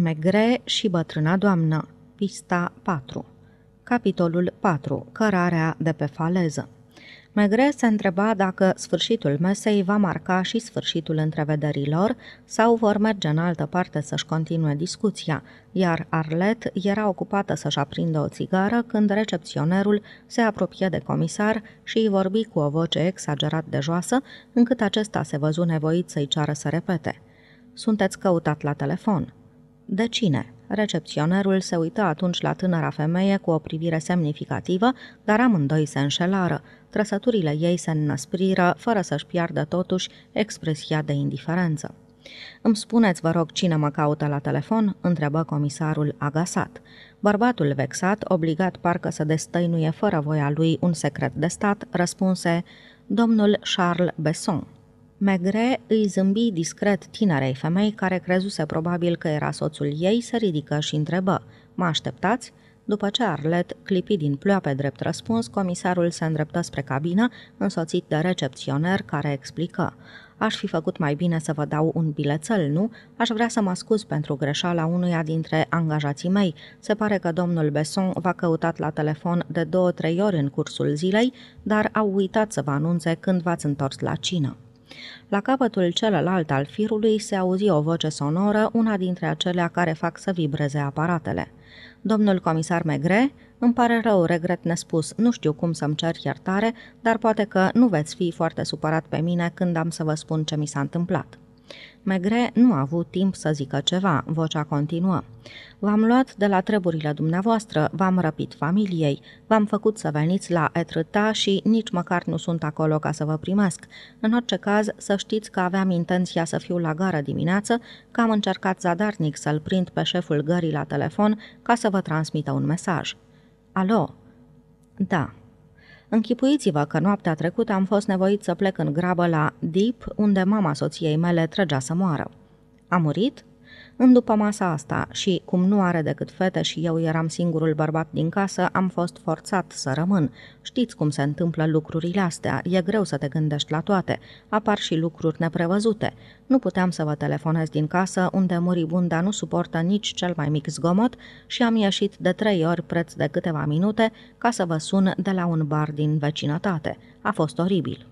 Megre și bătrâna doamnă Pista 4 Capitolul 4. Cărarea de pe faleză Megre se întreba dacă sfârșitul mesei va marca și sfârșitul întrevederilor sau vor merge în altă parte să-și continue discuția, iar Arlet era ocupată să-și aprindă o țigară când recepționerul se apropie de comisar și îi vorbi cu o voce exagerat de joasă, încât acesta se văzu nevoit să-i ceară să repete. Sunteți căutat la telefon." De cine? Recepționerul se uită atunci la tânăra femeie cu o privire semnificativă, dar amândoi se înșelară. Trăsăturile ei se înnăspriră, fără să-și piardă totuși expresia de indiferență. Îmi spuneți, vă rog, cine mă caută la telefon?" întrebă comisarul agasat. Bărbatul vexat, obligat parcă să destăinuie fără voia lui un secret de stat, răspunse Domnul Charles Besson." Megre îi zâmbi discret tinerei femei care crezuse probabil că era soțul ei, se ridică și întrebă Mă așteptați?" După ce Arlet clipi din ploape drept răspuns, comisarul se îndreptă spre cabină, însoțit de recepționer care explică Aș fi făcut mai bine să vă dau un bilețel, nu? Aș vrea să mă scuz pentru greșeala unuia dintre angajații mei. Se pare că domnul Besson v-a căutat la telefon de două-trei ori în cursul zilei, dar au uitat să vă anunțe când v-ați întors la cină. La capătul celălalt al firului se auzi o voce sonoră, una dintre acelea care fac să vibreze aparatele. Domnul comisar Megre, îmi pare rău, regret nespus, nu știu cum să-mi cer iertare, dar poate că nu veți fi foarte supărat pe mine când am să vă spun ce mi s-a întâmplat. Megre nu a avut timp să zică ceva, vocea continuă. V-am luat de la treburile dumneavoastră, v-am răpit familiei, v-am făcut să veniți la Etrâta și nici măcar nu sunt acolo ca să vă primesc. În orice caz, să știți că aveam intenția să fiu la gara dimineață, că am încercat zadarnic să-l prind pe șeful gării la telefon ca să vă transmită un mesaj. Alo? Da, Închipuiți-vă că noaptea trecută am fost nevoit să plec în grabă la Deep, unde mama soției mele trăgea să moară. A murit? În după masa asta și, cum nu are decât fete și eu eram singurul bărbat din casă, am fost forțat să rămân. Știți cum se întâmplă lucrurile astea, e greu să te gândești la toate. Apar și lucruri neprevăzute. Nu puteam să vă telefonez din casă, unde muribunda nu suportă nici cel mai mic zgomot și am ieșit de trei ori preț de câteva minute ca să vă sun de la un bar din vecinătate. A fost oribil.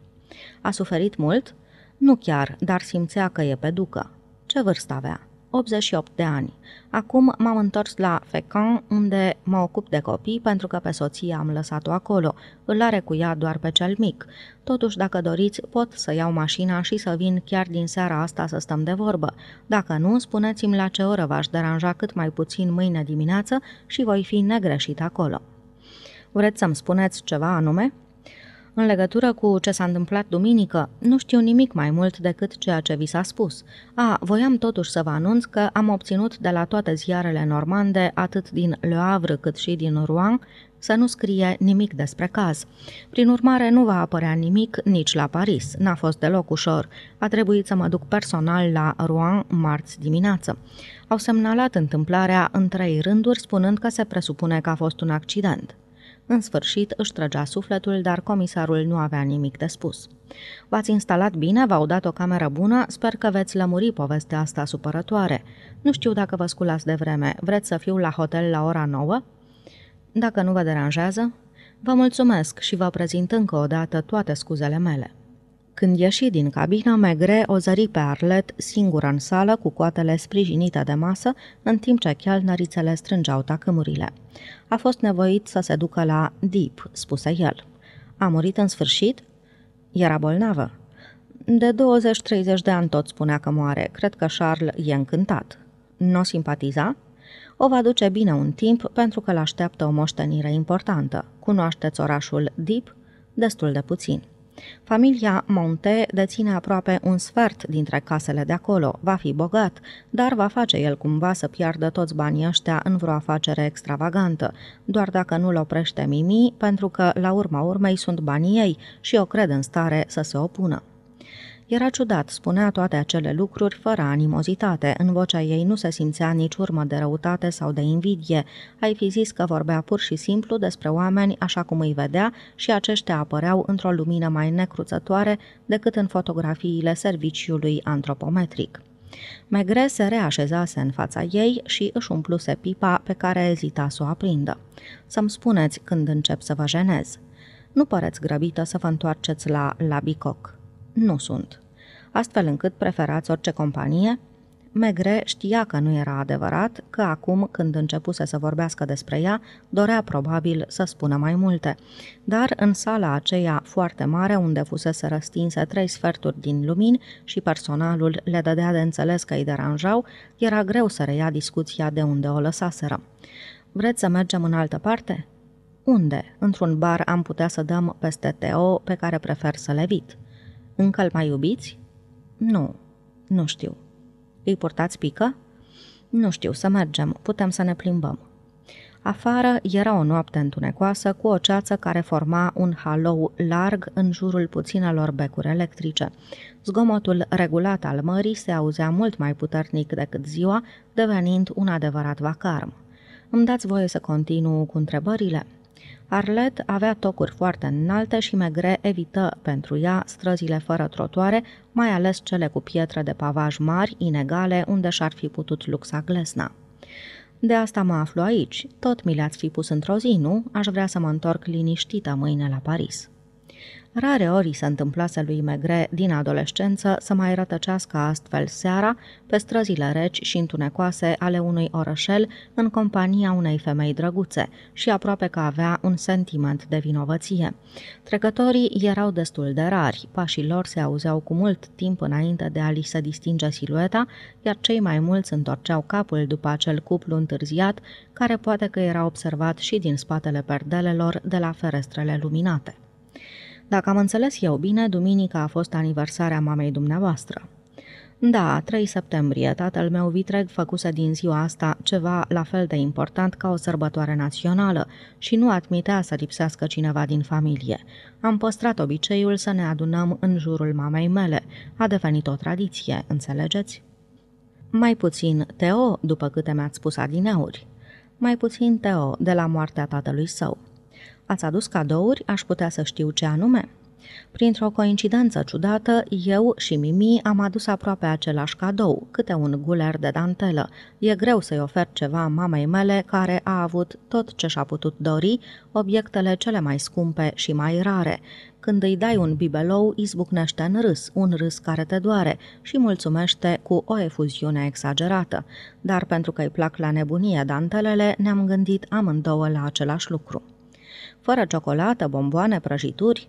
A suferit mult? Nu chiar, dar simțea că e pe ducă. Ce vârstă avea? 88 de ani. Acum m-am întors la Fecan, unde mă ocup de copii pentru că pe soție am lăsat-o acolo. Îl are cu ea doar pe cel mic. Totuși, dacă doriți, pot să iau mașina și să vin chiar din seara asta să stăm de vorbă. Dacă nu, spuneți-mi la ce oră v-aș deranja cât mai puțin mâine dimineață și voi fi negreșit acolo. Vreți să-mi spuneți ceva anume?" În legătură cu ce s-a întâmplat duminică, nu știu nimic mai mult decât ceea ce vi s-a spus. A, voiam totuși să vă anunț că am obținut de la toate ziarele normande, atât din Le Havre cât și din Rouen, să nu scrie nimic despre caz. Prin urmare, nu va apărea nimic nici la Paris. N-a fost deloc ușor. A trebuit să mă duc personal la Rouen marți dimineață. Au semnalat întâmplarea în trei rânduri, spunând că se presupune că a fost un accident. În sfârșit își trăgea sufletul, dar comisarul nu avea nimic de spus. V-ați instalat bine, v-au dat o cameră bună, sper că veți lămuri povestea asta supărătoare. Nu știu dacă vă sculați de vreme, vreți să fiu la hotel la ora 9? Dacă nu vă deranjează, vă mulțumesc și vă prezint încă o dată toate scuzele mele. Când ieși din cabina, Megre o zări pe Arlet singură în sală, cu coatele sprijinite de masă, în timp ce chelnerițele strângeau tacâmurile. A fost nevoit să se ducă la Deep, spuse el. A murit în sfârșit? Era bolnavă. De 20-30 de ani tot spunea că moare. Cred că Charles e încântat. Nu o simpatiza? O va duce bine un timp pentru că l-așteaptă o moștenire importantă. Cunoașteți orașul Deep? Destul de puțin. Familia Monte deține aproape un sfert dintre casele de acolo, va fi bogat, dar va face el cumva să piardă toți banii ăștia în vreo afacere extravagantă, doar dacă nu-l oprește Mimi, pentru că, la urma urmei, sunt banii ei și o cred în stare să se opună. Era ciudat, spunea toate acele lucruri fără animozitate, în vocea ei nu se simțea nici urmă de răutate sau de invidie. Ai fi zis că vorbea pur și simplu despre oameni așa cum îi vedea și aceștia apăreau într-o lumină mai necruțătoare decât în fotografiile serviciului antropometric. Megre se reașezase în fața ei și își umpluse pipa pe care ezita să o aprindă. Să-mi spuneți când încep să vă jenez. Nu păreți grăbită să vă întoarceți la Labicoc nu sunt, astfel încât preferați orice companie? Megre știa că nu era adevărat, că acum când începuse să vorbească despre ea, dorea probabil să spună mai multe. Dar în sala aceea foarte mare, unde fusese răstinse trei sferturi din lumini și personalul le dădea de înțeles că îi deranjau, era greu să reia discuția de unde o lăsaseră. Vreți să mergem în altă parte?" Unde? Într-un bar am putea să dăm peste Teo pe care prefer să le evit. Încă îl mai iubiți? Nu, nu știu. Îi portați pică? Nu știu, să mergem, putem să ne plimbăm. Afară era o noapte întunecoasă cu o ceață care forma un halou larg în jurul puținelor becuri electrice. Zgomotul regulat al mării se auzea mult mai puternic decât ziua, devenind un adevărat vacarm. Îmi dați voie să continuu cu întrebările?" Arlet avea tocuri foarte înalte și Megre evită pentru ea străzile fără trotuare, mai ales cele cu pietre de pavaj mari, inegale, unde și-ar fi putut luxa glesna. De asta mă aflu aici. Tot mi le-ați fi pus într-o zi, nu? Aș vrea să mă întorc liniștită mâine la Paris. Rare ori se întâmplase lui Megre din adolescență să mai rătăcească astfel seara pe străzile reci și întunecoase ale unui orășel în compania unei femei drăguțe și aproape că avea un sentiment de vinovăție. Trecătorii erau destul de rari, pașii lor se auzeau cu mult timp înainte de a li se distinge silueta, iar cei mai mulți întorceau capul după acel cuplu întârziat, care poate că era observat și din spatele perdelelor de la ferestrele luminate. Dacă am înțeles eu bine, duminica a fost aniversarea mamei dumneavoastră. Da, 3 septembrie, tatăl meu vitreg făcuse din ziua asta ceva la fel de important ca o sărbătoare națională și nu admitea să lipsească cineva din familie. Am păstrat obiceiul să ne adunăm în jurul mamei mele. A devenit o tradiție, înțelegeți? Mai puțin Teo, după câte mi-ați spus adineuri. Mai puțin Teo, de la moartea tatălui său. Ați adus cadouri? Aș putea să știu ce anume?" Printr-o coincidență ciudată, eu și Mimi am adus aproape același cadou, câte un guler de dantelă. E greu să-i ofer ceva mamei mele care a avut tot ce și-a putut dori, obiectele cele mai scumpe și mai rare. Când îi dai un bibelou, izbucnește în râs, un râs care te doare și mulțumește cu o efuziune exagerată. Dar pentru că îi plac la nebunie dantelele, ne-am gândit amândouă la același lucru fără ciocolată, bomboane, prăjituri?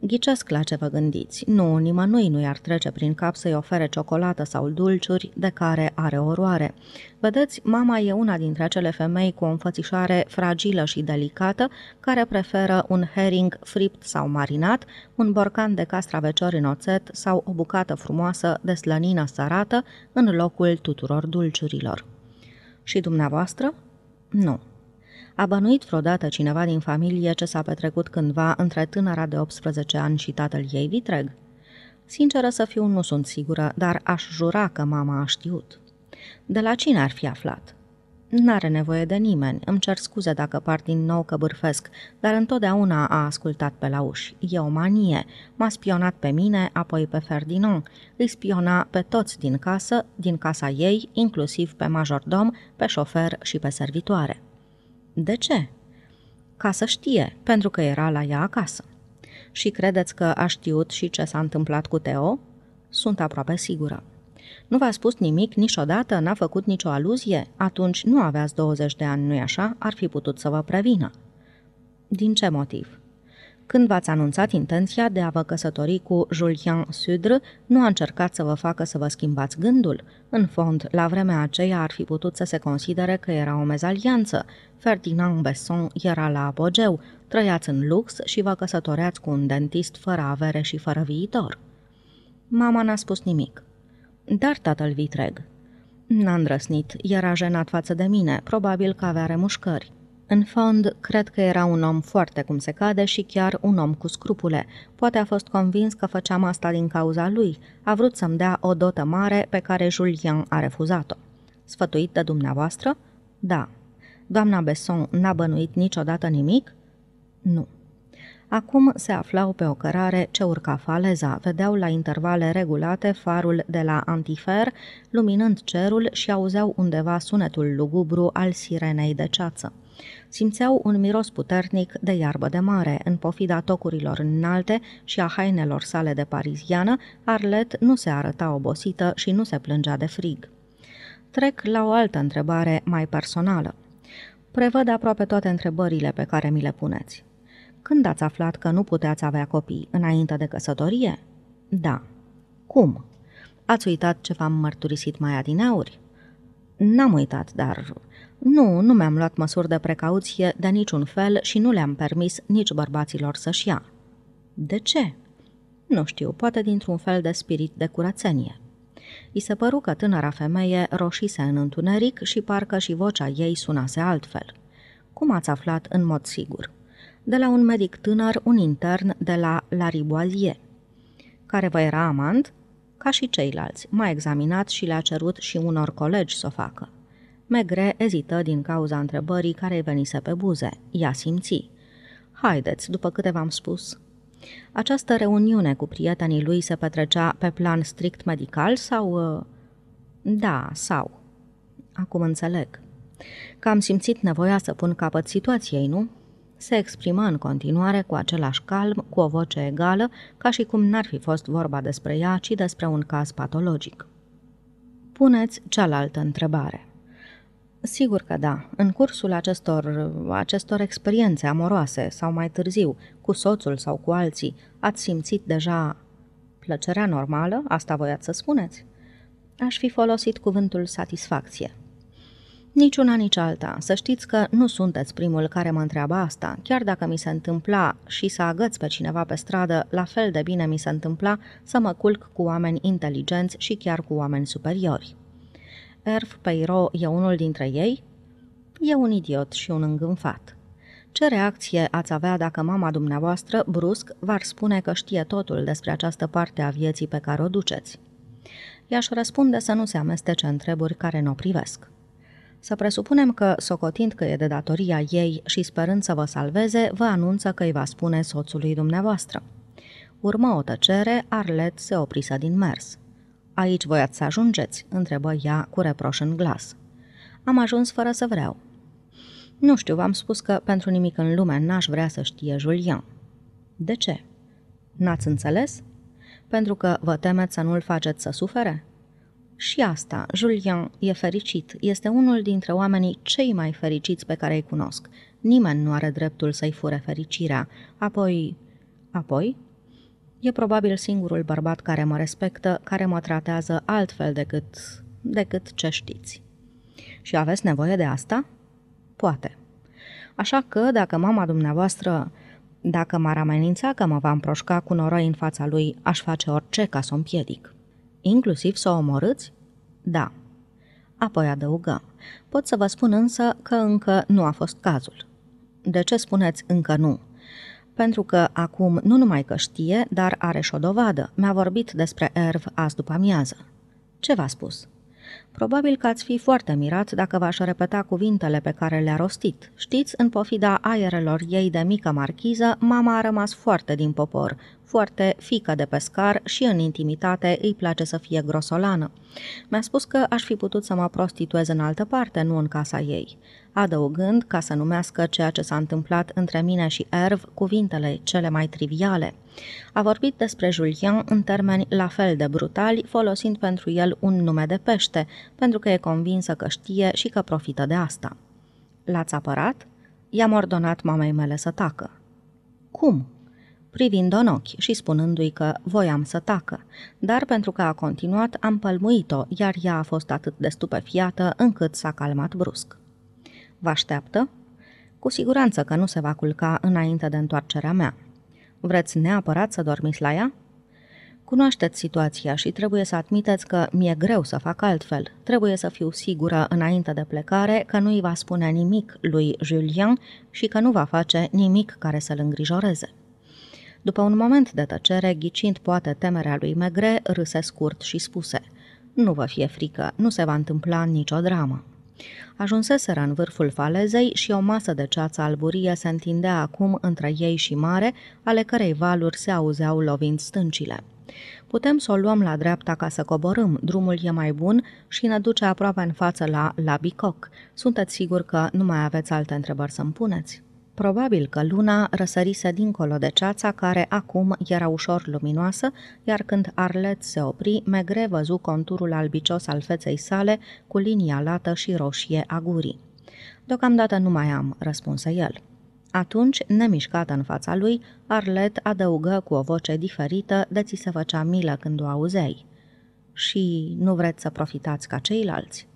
Ghicesc la ce vă gândiți. Nu, nimănui nu i-ar trece prin cap să-i ofere ciocolată sau dulciuri de care are oroare. Vedeți, mama e una dintre acele femei cu o înfățișare fragilă și delicată, care preferă un herring fript sau marinat, un borcan de castraveciori în oțet sau o bucată frumoasă de slănină sărată în locul tuturor dulciurilor. Și dumneavoastră? Nu, a bănuit vreodată cineva din familie ce s-a petrecut cândva între tânăra de 18 ani și tatăl ei vitreg? Sinceră să fiu, nu sunt sigură, dar aș jura că mama a știut. De la cine ar fi aflat? N-are nevoie de nimeni, îmi cer scuze dacă par din nou că bârfesc, dar întotdeauna a ascultat pe la uși. E o manie. M-a spionat pe mine, apoi pe Ferdinand. Îi spiona pe toți din casă, din casa ei, inclusiv pe majordom, pe șofer și pe servitoare. De ce? Ca să știe, pentru că era la ea acasă. Și credeți că a știut și ce s-a întâmplat cu Teo? Sunt aproape sigură. Nu v-a spus nimic niciodată, n-a făcut nicio aluzie? Atunci nu aveați 20 de ani, nu-i așa? Ar fi putut să vă prevină. Din ce motiv? Când v-ați anunțat intenția de a vă căsători cu Julien Sudre, nu a încercat să vă facă să vă schimbați gândul. În fond, la vremea aceea ar fi putut să se considere că era o mezalianță. Ferdinand Besson era la apogeu, trăiați în lux și vă căsătoreați cu un dentist fără avere și fără viitor. Mama n-a spus nimic. Dar tatăl vitreg. N-a îndrăsnit, era jenat față de mine, probabil că avea remușcări. În fond, cred că era un om foarte cum se cade și chiar un om cu scrupule. Poate a fost convins că făceam asta din cauza lui. A vrut să-mi dea o dotă mare pe care Julien a refuzat-o. Sfătuit de dumneavoastră? Da. Doamna Besson n-a bănuit niciodată nimic? Nu. Acum se aflau pe o cărare ce urca faleza, vedeau la intervale regulate farul de la antifer, luminând cerul și auzeau undeva sunetul lugubru al sirenei de ceață simțeau un miros puternic de iarbă de mare. În pofida tocurilor înalte și a hainelor sale de pariziană, Arlet nu se arăta obosită și nu se plângea de frig. Trec la o altă întrebare mai personală. Prevăd aproape toate întrebările pe care mi le puneți. Când ați aflat că nu puteați avea copii înainte de căsătorie? Da. Cum? Ați uitat ce v-am mărturisit mai adineauri? N-am uitat, dar nu, nu mi-am luat măsuri de precauție de niciun fel și nu le-am permis nici bărbaților să-și ia. De ce? Nu știu, poate dintr-un fel de spirit de curățenie. I se păru că tânăra femeie roșise în întuneric și parcă și vocea ei sunase altfel. Cum ați aflat în mod sigur? De la un medic tânăr, un intern de la Lariboisier. Care vă era amant? Ca și ceilalți, m-a examinat și le-a cerut și unor colegi să o facă. Megre ezită din cauza întrebării care îi venise pe buze. Ea simți. Haideți, după câte v-am spus. Această reuniune cu prietenii lui se petrecea pe plan strict medical sau... Ă, da, sau... Acum înțeleg. Că am simțit nevoia să pun capăt situației, nu? Se exprimă în continuare cu același calm, cu o voce egală, ca și cum n-ar fi fost vorba despre ea, ci despre un caz patologic. Puneți cealaltă întrebare. Sigur că da. În cursul acestor, acestor experiențe amoroase sau mai târziu, cu soțul sau cu alții, ați simțit deja plăcerea normală? Asta voiați să spuneți? Aș fi folosit cuvântul satisfacție. Nici una, nici alta. Să știți că nu sunteți primul care mă întreabă asta. Chiar dacă mi se întâmpla și să agăț pe cineva pe stradă, la fel de bine mi se întâmpla să mă culc cu oameni inteligenți și chiar cu oameni superiori. Erf Peiro e unul dintre ei? E un idiot și un îngânfat. Ce reacție ați avea dacă mama dumneavoastră, brusc, v-ar spune că știe totul despre această parte a vieții pe care o duceți? I-aș răspunde să nu se amestece în treburi care nu o privesc. Să presupunem că, socotind că e de datoria ei și sperând să vă salveze, vă anunță că îi va spune soțului dumneavoastră. Urmă o tăcere, Arlet se oprisă din mers. Aici voiați să ajungeți?" întrebă ea cu reproș în glas. Am ajuns fără să vreau." Nu știu, v-am spus că pentru nimic în lume n-aș vrea să știe Julien." De ce?" N-ați înțeles?" Pentru că vă temeți să nu-l faceți să sufere?" Și asta, Julien e fericit, este unul dintre oamenii cei mai fericiți pe care îi cunosc. Nimeni nu are dreptul să-i fure fericirea. Apoi... Apoi? E probabil singurul bărbat care mă respectă, care mă tratează altfel decât, decât ce știți. Și aveți nevoie de asta? Poate. Așa că, dacă mama dumneavoastră, dacă m-ar amenința că mă va împroșca cu noroi în fața lui, aș face orice ca să o împiedic. Inclusiv să o omorâți? Da. Apoi adăugă. Pot să vă spun însă că încă nu a fost cazul. De ce spuneți încă nu? pentru că acum nu numai că știe, dar are și o dovadă. Mi-a vorbit despre Erv azi după amiază. Ce v-a spus? Probabil că ați fi foarte mirat dacă v-aș repeta cuvintele pe care le-a rostit. Știți, în pofida aerelor ei de mică marchiză, mama a rămas foarte din popor, foarte fică de pescar și în intimitate îi place să fie grosolană. Mi-a spus că aș fi putut să mă prostituez în altă parte, nu în casa ei adăugând, ca să numească ceea ce s-a întâmplat între mine și Erv, cuvintele cele mai triviale. A vorbit despre Julien în termeni la fel de brutali, folosind pentru el un nume de pește, pentru că e convinsă că știe și că profită de asta. L-ați apărat? I-am ordonat mamei mele să tacă. Cum? privind-o în ochi și spunându-i că voiam să tacă, dar pentru că a continuat am pălmuit-o, iar ea a fost atât de stupefiată încât s-a calmat brusc. Vă așteaptă? Cu siguranță că nu se va culca înainte de întoarcerea mea. Vreți neapărat să dormiți la ea? Cunoașteți situația și trebuie să admiteți că mi-e greu să fac altfel. Trebuie să fiu sigură înainte de plecare că nu îi va spune nimic lui Julien și că nu va face nimic care să-l îngrijoreze. După un moment de tăcere, ghicind poate temerea lui Megre, râse scurt și spuse – nu vă fie frică, nu se va întâmpla nicio dramă. Ajunseseră în vârful falezei și o masă de ceață alburie se întindea acum între ei și mare, ale cărei valuri se auzeau lovind stâncile. Putem să o luăm la dreapta ca să coborâm, drumul e mai bun și ne duce aproape în față la Labicoc. Sunteți sigur că nu mai aveți alte întrebări să-mi puneți? Probabil că luna răsărise dincolo de ceața care acum era ușor luminoasă, iar când Arlet se opri, Megre văzu conturul albicios al feței sale cu linia lată și roșie a gurii. Deocamdată nu mai am, răspunse el. Atunci, nemișcată în fața lui, Arlet adăugă cu o voce diferită de ți se făcea milă când o auzei. Și nu vreți să profitați ca ceilalți?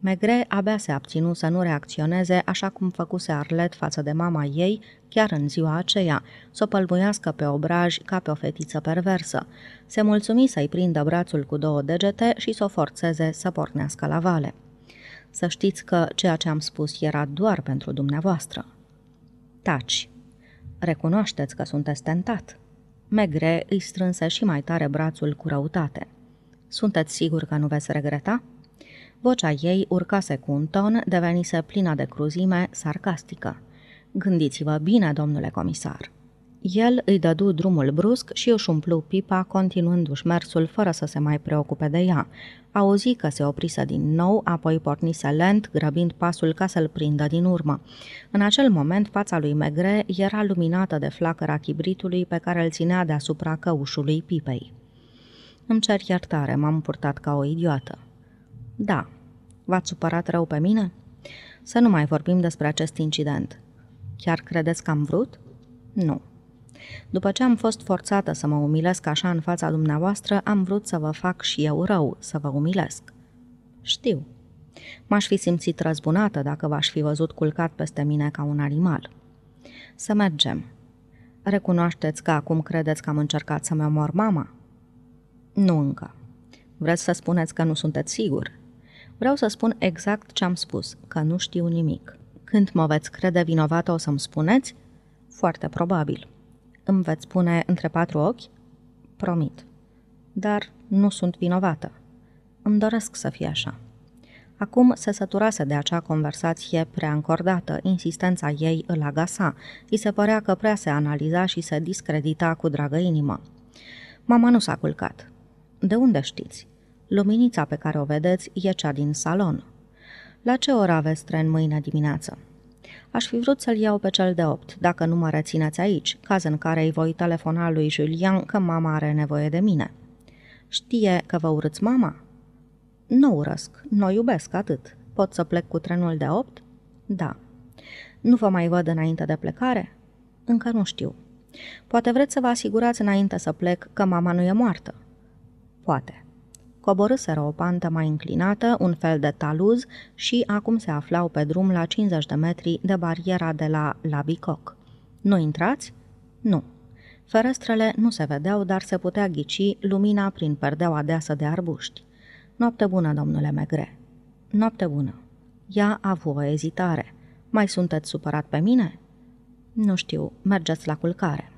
Megre abia se abținu să nu reacționeze așa cum făcuse Arlet față de mama ei chiar în ziua aceea, să o pălbuiască pe obraj ca pe o fetiță perversă. Se mulțumi să-i prindă brațul cu două degete și să o forțeze să pornească la vale. Să știți că ceea ce am spus era doar pentru dumneavoastră. Taci. Recunoașteți că sunteți tentat. Megre îi strânse și mai tare brațul cu răutate. Sunteți sigur că nu veți regreta?" Vocea ei urcase cu un ton, devenise plină de cruzime, sarcastică. Gândiți-vă bine, domnule comisar. El îi dădu drumul brusc și își umplu pipa, continuându-și mersul fără să se mai preocupe de ea. Auzi că se oprise din nou, apoi pornise lent, grăbind pasul ca să-l prindă din urmă. În acel moment, fața lui Megre era luminată de flacăra chibritului pe care îl ținea deasupra căușului pipei. Îmi cer iertare, m-am purtat ca o idiotă. Da. V-ați supărat rău pe mine? Să nu mai vorbim despre acest incident. Chiar credeți că am vrut? Nu. După ce am fost forțată să mă umilesc așa în fața dumneavoastră, am vrut să vă fac și eu rău, să vă umilesc. Știu. M-aș fi simțit răzbunată dacă v-aș fi văzut culcat peste mine ca un animal. Să mergem. Recunoașteți că acum credeți că am încercat să-mi omor mama? Nu încă. Vreți să spuneți că nu sunteți sigur? Vreau să spun exact ce am spus, că nu știu nimic. Când mă veți crede vinovată o să-mi spuneți? Foarte probabil. Îmi veți spune între patru ochi? Promit. Dar nu sunt vinovată. Îmi doresc să fie așa. Acum se săturase de acea conversație prea încordată, insistența ei îl agasa, îi se părea că prea se analiza și se discredita cu dragă inimă. Mama nu s-a culcat. De unde știți? Luminița pe care o vedeți e cea din salon. La ce oră aveți tren mâine dimineață? Aș fi vrut să-l iau pe cel de 8, dacă nu mă rețineți aici, caz în care îi voi telefona lui Julian că mama are nevoie de mine. Știe că vă urâți mama? Nu urăsc, nu iubesc atât. Pot să plec cu trenul de 8? Da. Nu vă mai văd înainte de plecare? Încă nu știu. Poate vreți să vă asigurați înainte să plec că mama nu e moartă. Poate coborâseră o pantă mai înclinată, un fel de taluz și acum se aflau pe drum la 50 de metri de bariera de la Labicoc. Nu intrați? Nu. Ferestrele nu se vedeau, dar se putea ghici lumina prin perdeaua deasă de arbuști. Noapte bună, domnule Megre. Noapte bună. Ea a avut o ezitare. Mai sunteți supărat pe mine? Nu știu, mergeți la culcare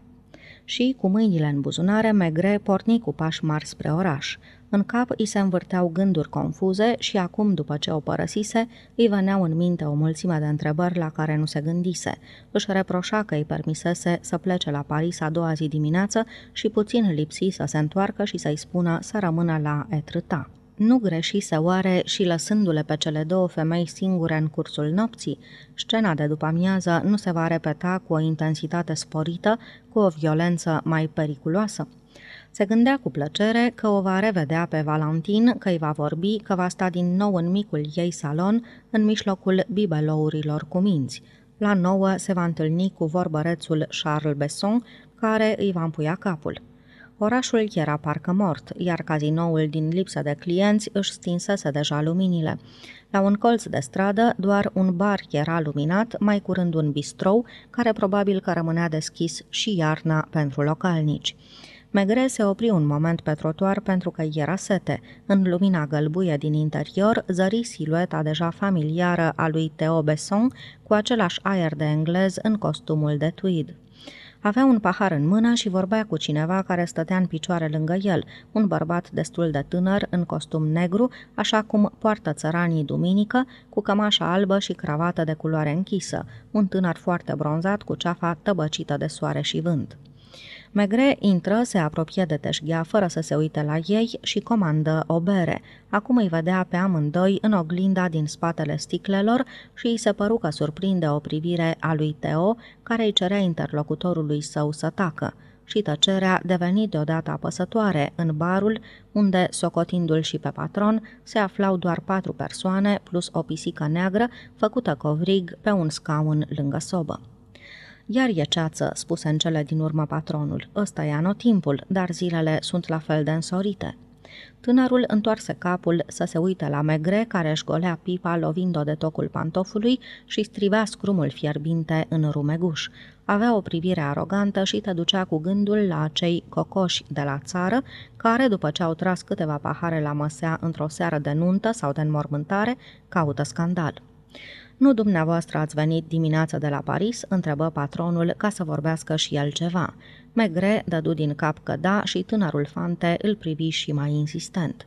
și, cu mâinile în buzunare, Megre porni cu pași mari spre oraș. În cap îi se învârteau gânduri confuze și acum, după ce o părăsise, îi veneau în minte o mulțime de întrebări la care nu se gândise. Își reproșa că îi permisese să plece la Paris a doua zi dimineață și puțin lipsi să se întoarcă și să-i spună să rămână la Etrita nu greșise oare și lăsându-le pe cele două femei singure în cursul nopții, scena de după amiază nu se va repeta cu o intensitate sporită, cu o violență mai periculoasă. Se gândea cu plăcere că o va revedea pe Valentin, că îi va vorbi, că va sta din nou în micul ei salon, în mijlocul bibelourilor cu minți. La nouă se va întâlni cu vorbărețul Charles Besson, care îi va împuia capul. Orașul era parcă mort, iar cazinoul din lipsă de clienți își stinsese deja luminile. La un colț de stradă, doar un bar era luminat, mai curând un bistrou, care probabil că rămânea deschis și iarna pentru localnici. Megre se opri un moment pe trotuar pentru că era sete. În lumina gălbuie din interior zări silueta deja familiară a lui Theo Besson cu același aer de englez în costumul de tweed. Avea un pahar în mână și vorbea cu cineva care stătea în picioare lângă el, un bărbat destul de tânăr, în costum negru, așa cum poartă țăranii duminică, cu cămașa albă și cravată de culoare închisă, un tânăr foarte bronzat cu ceafa tăbăcită de soare și vânt. Megre intră, se apropie de teșghea fără să se uite la ei și comandă o bere. Acum îi vedea pe amândoi în oglinda din spatele sticlelor și îi se păru că surprinde o privire a lui Teo, care îi cerea interlocutorului său să tacă și tăcerea deveni deodată apăsătoare în barul, unde, socotindu-l și pe patron, se aflau doar patru persoane plus o pisică neagră făcută covrig pe un scaun lângă sobă. Iar e ceață, spuse în cele din urmă patronul, ăsta e anotimpul, dar zilele sunt la fel de însorite. Tânărul întoarse capul să se uite la Megre, care își golea pipa lovind-o de tocul pantofului și strivea scrumul fierbinte în rumeguș. Avea o privire arogantă și te ducea cu gândul la cei cocoși de la țară, care, după ce au tras câteva pahare la măsea într-o seară de nuntă sau de înmormântare, caută scandal. Nu dumneavoastră ați venit dimineața de la Paris?" întrebă patronul ca să vorbească și el ceva. Megre dădu din cap că da și tânărul Fante îl privi și mai insistent.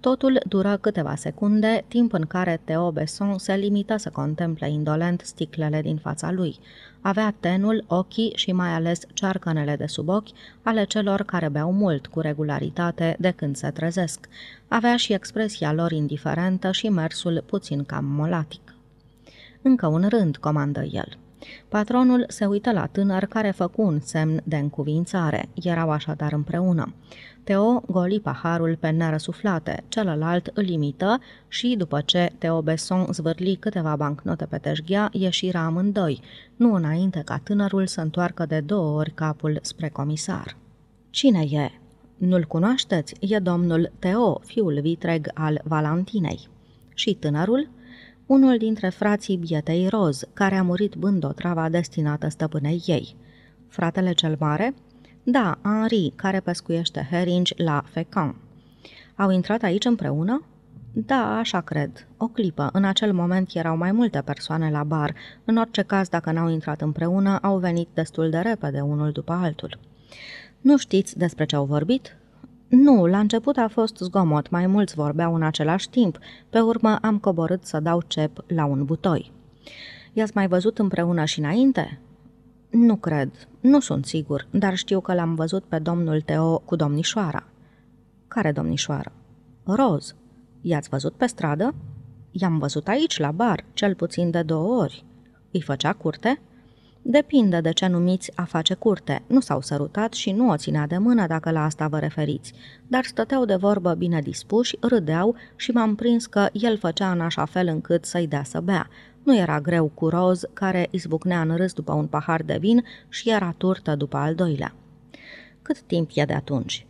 Totul dură câteva secunde, timp în care Theo Besson se limită să contemple indolent sticlele din fața lui. Avea tenul, ochii și mai ales cearcănele de sub ochi ale celor care beau mult cu regularitate de când se trezesc. Avea și expresia lor indiferentă și mersul puțin cam molatic. Încă un rând, comandă el. Patronul se uită la tânăr care făcu un semn de încuvințare. Erau așadar împreună. Teo goli paharul pe nerăsuflate, celălalt îl limită și, după ce Teo Besson zvârli câteva bancnote pe teșghia, ieșiră amândoi, nu înainte ca tânărul să întoarcă de două ori capul spre comisar. Cine e?" Nu-l cunoașteți? E domnul Teo, fiul vitreg al Valentinei." Și tânărul unul dintre frații bietei Roz, care a murit bând o trava destinată stăpânei ei. Fratele cel mare? Da, Henri, care pescuiește heringi la Fecan. Au intrat aici împreună? Da, așa cred. O clipă. În acel moment erau mai multe persoane la bar. În orice caz, dacă n-au intrat împreună, au venit destul de repede unul după altul. Nu știți despre ce au vorbit? Nu, la început a fost zgomot, mai mulți vorbeau în același timp. Pe urmă am coborât să dau cep la un butoi. I-ați mai văzut împreună și înainte? Nu cred, nu sunt sigur, dar știu că l-am văzut pe domnul Teo cu domnișoara. Care domnișoară? Roz. I-ați văzut pe stradă? I-am văzut aici, la bar, cel puțin de două ori. Îi făcea curte? Depinde de ce numiți a face curte. Nu s-au sărutat și nu o ținea de mână dacă la asta vă referiți, dar stăteau de vorbă bine dispuși, râdeau și m-am prins că el făcea în așa fel încât să-i dea să bea. Nu era greu cu roz, care izbucnea în râs după un pahar de vin și era turtă după al doilea. Cât timp e de atunci?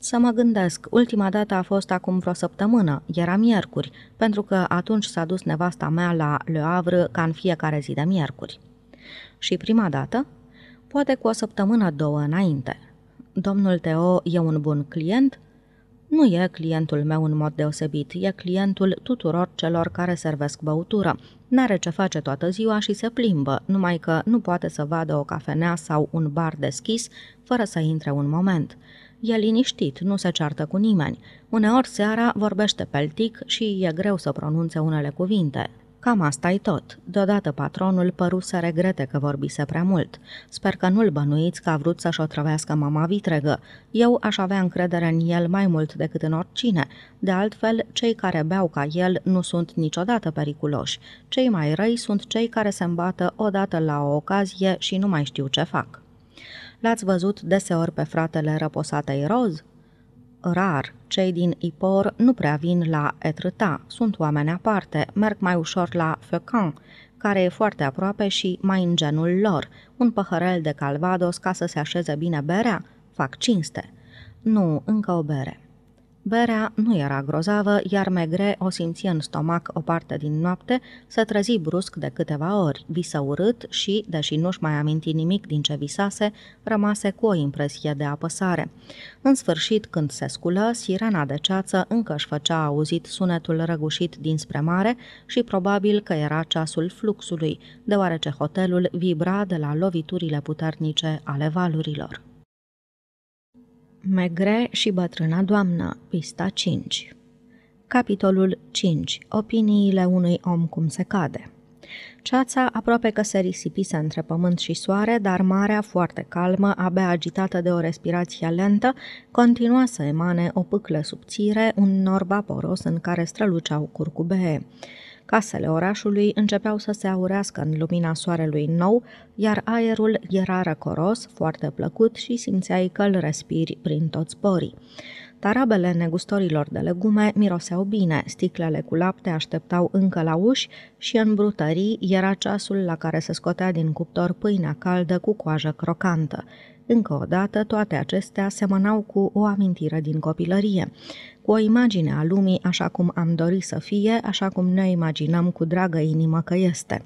Să mă gândesc, ultima dată a fost acum vreo săptămână, era miercuri, pentru că atunci s-a dus nevasta mea la Le Havre ca în fiecare zi de miercuri. Și prima dată, poate cu o săptămână, două înainte. Domnul Teo e un bun client? Nu e clientul meu în mod deosebit, e clientul tuturor celor care servesc băutură. N-are ce face toată ziua și se plimbă, numai că nu poate să vadă o cafenea sau un bar deschis fără să intre un moment. E liniștit, nu se ceartă cu nimeni. Uneori seara vorbește peltic și e greu să pronunțe unele cuvinte. Cam asta e tot. Deodată patronul păru să regrete că vorbise prea mult. Sper că nu-l bănuiți că a vrut să-și otrăvească mama vitregă. Eu aș avea încredere în el mai mult decât în oricine. De altfel, cei care beau ca el nu sunt niciodată periculoși. Cei mai răi sunt cei care se îmbată odată la o ocazie și nu mai știu ce fac. L-ați văzut deseori pe fratele răposatei roz? rar. Cei din Ipor nu prea vin la Etrâta, sunt oameni aparte, merg mai ușor la Fecan, care e foarte aproape și mai în genul lor, un păhărel de calvados ca să se așeze bine berea, fac cinste. Nu, încă o bere. Berea nu era grozavă, iar Megre o simție în stomac o parte din noapte, se trezi brusc de câteva ori, visă urât și, deși nu-și mai aminti nimic din ce visase, rămase cu o impresie de apăsare. În sfârșit, când se sculă, sirena de ceață încă își făcea auzit sunetul răgușit dinspre mare și probabil că era ceasul fluxului, deoarece hotelul vibra de la loviturile puternice ale valurilor. Megre și bătrâna doamnă, pista 5 Capitolul 5. Opiniile unui om cum se cade Ceața aproape că se risipise între pământ și soare, dar marea, foarte calmă, abia agitată de o respirație lentă, continua să emane o pâclă subțire, un nor vaporos în care străluceau curcubee. Casele orașului începeau să se aurească în lumina soarelui nou, iar aerul era răcoros, foarte plăcut și simțeai că îl respiri prin toți porii. Tarabele negustorilor de legume miroseau bine, sticlele cu lapte așteptau încă la uși și în brutării era ceasul la care se scotea din cuptor pâinea caldă cu coajă crocantă. Încă o dată, toate acestea semănau cu o amintire din copilărie cu o imagine a lumii așa cum am dorit să fie, așa cum ne imaginăm cu dragă inimă că este.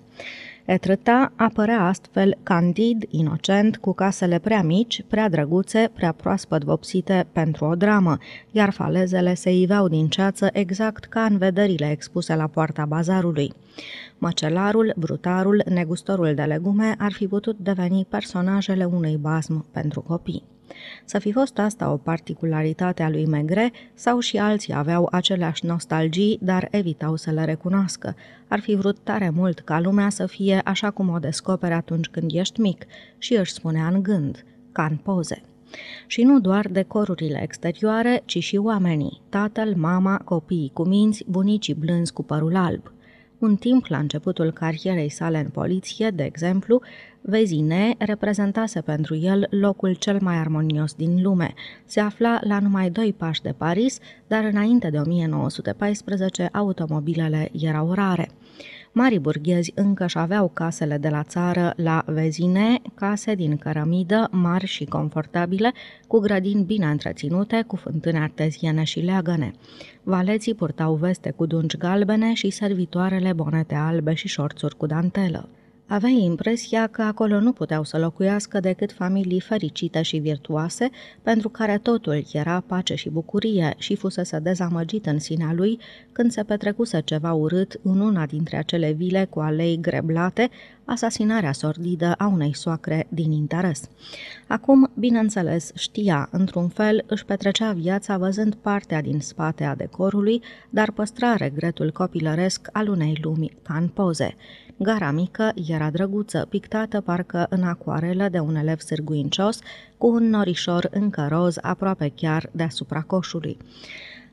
Etrâta apărea astfel candid, inocent, cu casele prea mici, prea drăguțe, prea proaspăt vopsite pentru o dramă, iar falezele se iveau din ceață exact ca în vederile expuse la poarta bazarului. Măcelarul, brutarul, negustorul de legume ar fi putut deveni personajele unui basm pentru copii. Să fi fost asta o particularitate a lui Megre sau și alții aveau aceleași nostalgii, dar evitau să le recunoască. Ar fi vrut tare mult ca lumea să fie așa cum o descoperi atunci când ești mic și își spunea în gând, ca în poze. Și nu doar decorurile exterioare, ci și oamenii, tatăl, mama, copiii cu minți, bunicii blânzi cu părul alb. Un timp, la începutul carierei sale în poliție, de exemplu, Vezine reprezentase pentru el locul cel mai armonios din lume. Se afla la numai doi pași de Paris, dar înainte de 1914 automobilele erau rare. Marii burghezi încă și aveau casele de la țară la vezine, case din cărămidă, mari și confortabile, cu grădini bine întreținute, cu fântâne arteziene și leagăne. Valeții purtau veste cu dungi galbene și servitoarele bonete albe și șorțuri cu dantelă. Avea impresia că acolo nu puteau să locuiască decât familii fericite și virtuoase, pentru care totul era pace și bucurie și fusese dezamăgit în sinea lui când se petrecuse ceva urât în una dintre acele vile cu alei greblate, asasinarea sordidă a unei soacre din interes. Acum, bineînțeles, știa, într-un fel, își petrecea viața văzând partea din spate a decorului, dar păstra regretul copilăresc al unei lumi ca în poze. Gara mică era drăguță, pictată parcă în acoarelă de un elev sârguincios, cu un norișor încă roz aproape chiar deasupra coșului.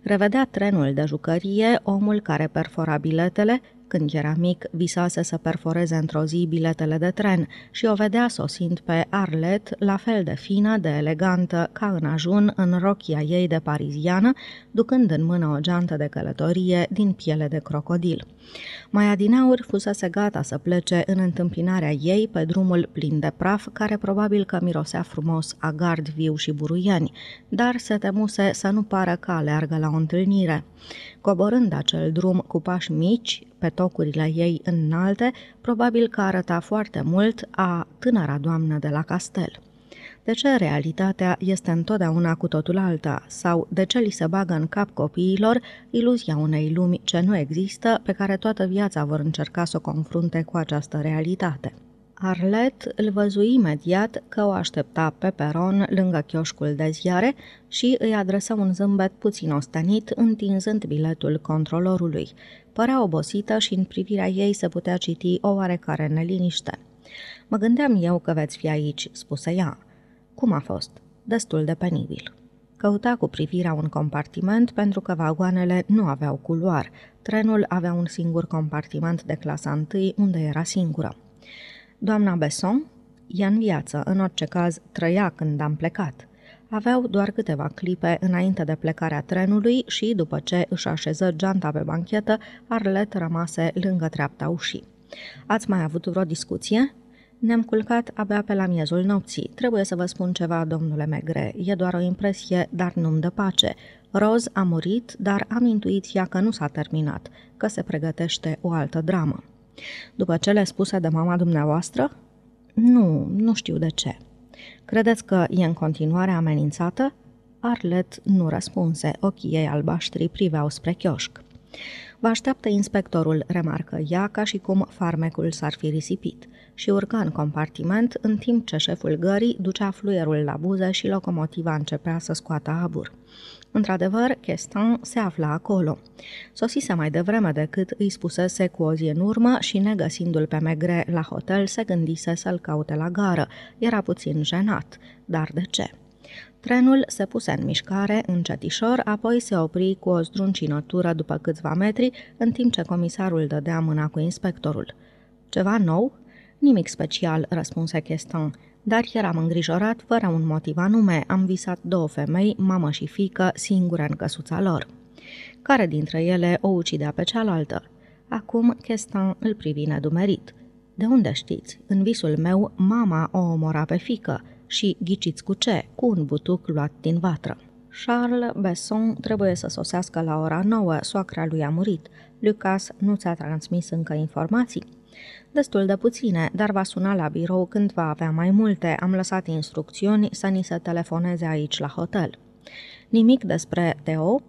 Revedea trenul de jucărie, omul care perfora biletele când era mic, visase să perforeze într-o zi biletele de tren și o vedea sosind pe Arlet, la fel de fină, de elegantă, ca în ajun, în rochia ei de pariziană, ducând în mână o geantă de călătorie din piele de crocodil. Mai adineauri fusese gata să plece în întâmpinarea ei pe drumul plin de praf, care probabil că mirosea frumos a gard viu și buruieni, dar se temuse să nu pară că aleargă la o întâlnire. Coborând acel drum cu pași mici, pe tocurile ei înalte, probabil că arăta foarte mult a tânăra doamnă de la castel. De ce realitatea este întotdeauna cu totul alta? Sau de ce li se bagă în cap copiilor iluzia unei lumi ce nu există, pe care toată viața vor încerca să o confrunte cu această realitate? Arlet îl văzui imediat că o aștepta pe peron lângă chioșcul de ziare și îi adresă un zâmbet puțin ostenit, întinzând biletul controlorului. Părea obosită și în privirea ei se putea citi o oarecare neliniște. Mă gândeam eu că veți fi aici," spuse ea. Cum a fost? Destul de penibil." Căuta cu privirea un compartiment pentru că vagoanele nu aveau culoar. Trenul avea un singur compartiment de clasa întâi unde era singură. Doamna Besson ea în viață, în orice caz, trăia când am plecat. Aveau doar câteva clipe înainte de plecarea trenului și, după ce își așeză geanta pe banchetă, Arlet rămase lângă treapta ușii. Ați mai avut vreo discuție? Ne-am culcat abia pe la miezul nopții. Trebuie să vă spun ceva, domnule Megre. E doar o impresie, dar nu-mi dă pace. Roz a murit, dar am ea că nu s-a terminat, că se pregătește o altă dramă. După cele spuse de mama dumneavoastră? Nu, nu știu de ce. Credeți că e în continuare amenințată? Arlet nu răspunse, ochii ei albaștri priveau spre chioșc. Vă așteaptă inspectorul, remarcă ea, ca și cum farmecul s-ar fi risipit, și urcă în compartiment, în timp ce șeful gării ducea fluierul la buze și locomotiva începea să scoată abur. Într-adevăr, Chestin se afla acolo. Sosise mai devreme decât îi spusese cu o zi în urmă și, negăsindu-l pe Megre la hotel, se gândise să-l caute la gară. Era puțin jenat. Dar de ce? Trenul se puse în mișcare, încetișor, apoi se opri cu o zdruncinătură după câțiva metri, în timp ce comisarul dădea mâna cu inspectorul. Ceva nou?" Nimic special, răspunse Cheston. dar eram îngrijorat fără un motiv anume. Am visat două femei, mamă și fică, singure în căsuța lor. Care dintre ele o ucidea pe cealaltă? Acum Cheston îl privi nedumerit. De unde știți? În visul meu, mama o omora pe fică și ghiciți cu ce? Cu un butuc luat din vatră. Charles Besson trebuie să sosească la ora 9, soacra lui a murit. Lucas nu ți-a transmis încă informații. Destul de puține, dar va suna la birou când va avea mai multe. Am lăsat instrucțiuni să ni se telefoneze aici la hotel. Nimic despre Teo,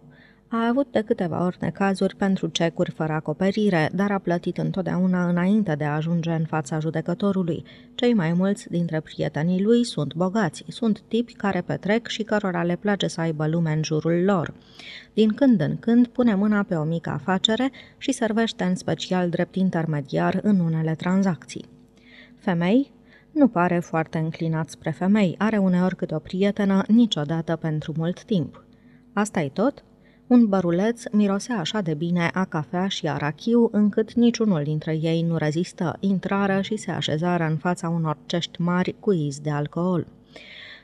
a avut de câteva ori necazuri pentru cecuri fără acoperire, dar a plătit întotdeauna înainte de a ajunge în fața judecătorului. Cei mai mulți dintre prietenii lui sunt bogați, sunt tipi care petrec și cărora le place să aibă lume în jurul lor. Din când în când pune mâna pe o mică afacere și servește în special drept intermediar în unele tranzacții. Femei, nu pare foarte înclinat spre femei, are uneori câte o prietenă, niciodată pentru mult timp. asta e tot? Un băruleț mirosea așa de bine a cafea și a rachiu, încât niciunul dintre ei nu rezistă, intrară și se așezară în fața unor cești mari cu iz de alcool.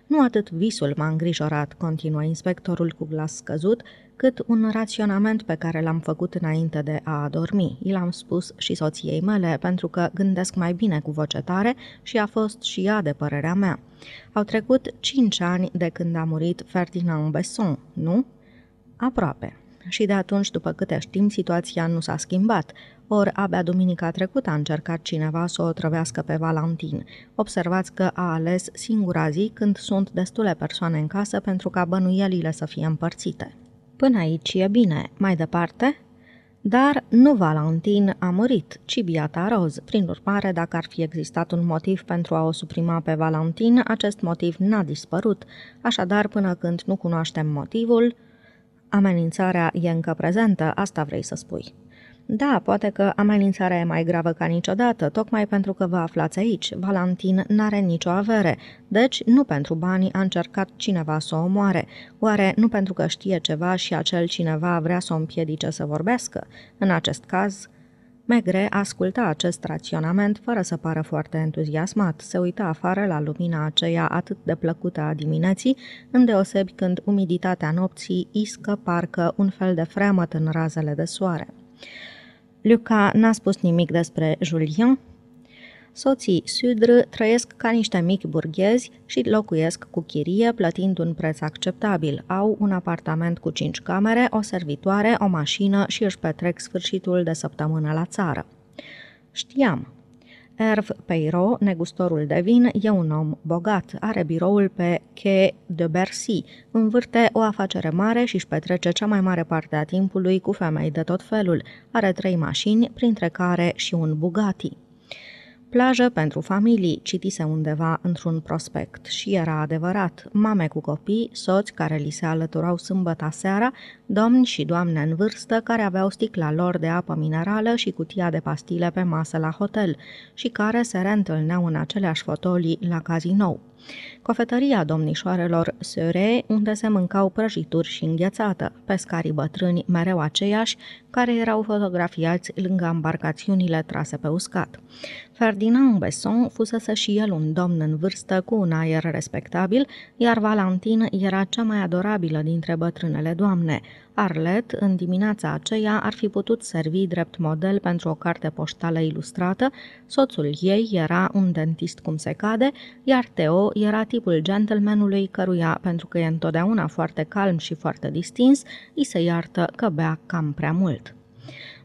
Nu atât visul m-a îngrijorat, continuă inspectorul cu glas scăzut, cât un raționament pe care l-am făcut înainte de a adormi. I l-am spus și soției mele, pentru că gândesc mai bine cu voce tare și a fost și ea de părerea mea. Au trecut cinci ani de când a murit Ferdinand Besson, nu? aproape. Și de atunci, după câte știm, situația nu s-a schimbat, ori abia duminica trecută a încercat cineva să o trăvească pe Valentin. Observați că a ales singura zi când sunt destule persoane în casă pentru ca bănuielile să fie împărțite. Până aici e bine, mai departe? Dar nu Valentin a murit, ci biata Roz. Prin urmare, dacă ar fi existat un motiv pentru a o suprima pe Valentin, acest motiv n-a dispărut. Așadar, până când nu cunoaștem motivul, Amenințarea e încă prezentă, asta vrei să spui. Da, poate că amenințarea e mai gravă ca niciodată, tocmai pentru că vă aflați aici. Valentin n-are nicio avere, deci nu pentru bani a încercat cineva să o omoare. Oare nu pentru că știe ceva și acel cineva vrea să o împiedice să vorbească? În acest caz, Megre asculta acest raționament fără să pară foarte entuziasmat, se uita afară la lumina aceea atât de plăcută a dimineții, îndeosebi când umiditatea nopții iscă parcă un fel de freamăt în razele de soare. Luca n-a spus nimic despre Julien, Soții Sudr trăiesc ca niște mici burghezi și locuiesc cu chirie plătind un preț acceptabil. Au un apartament cu 5 camere, o servitoare, o mașină și își petrec sfârșitul de săptămână la țară. Știam, Erv Peiro, negustorul de vin, e un om bogat, are biroul pe Quai de Bercy, învârte o afacere mare și își petrece cea mai mare parte a timpului cu femei de tot felul. Are trei mașini, printre care și un Bugatti. Plajă pentru familii, citise undeva într-un prospect și era adevărat, mame cu copii, soți care li se alăturau sâmbătă seara, domni și doamne în vârstă care aveau sticla lor de apă minerală și cutia de pastile pe masă la hotel și care se reîntâlneau în aceleași fotolii la cazinou cofetăria domnișoarelor sere, unde se mâncau prăjituri și înghețată, pescarii bătrâni mereu aceiași, care erau fotografiați lângă embarcațiunile trase pe uscat. Ferdinand Besson fusese și el un domn în vârstă cu un aer respectabil, iar Valentin era cea mai adorabilă dintre bătrânele doamne, Arlet, în dimineața aceea, ar fi putut servi drept model pentru o carte poștală ilustrată, soțul ei era un dentist cum se cade, iar Theo era tipul gentlemanului căruia, pentru că e întotdeauna foarte calm și foarte distins, îi se iartă că bea cam prea mult.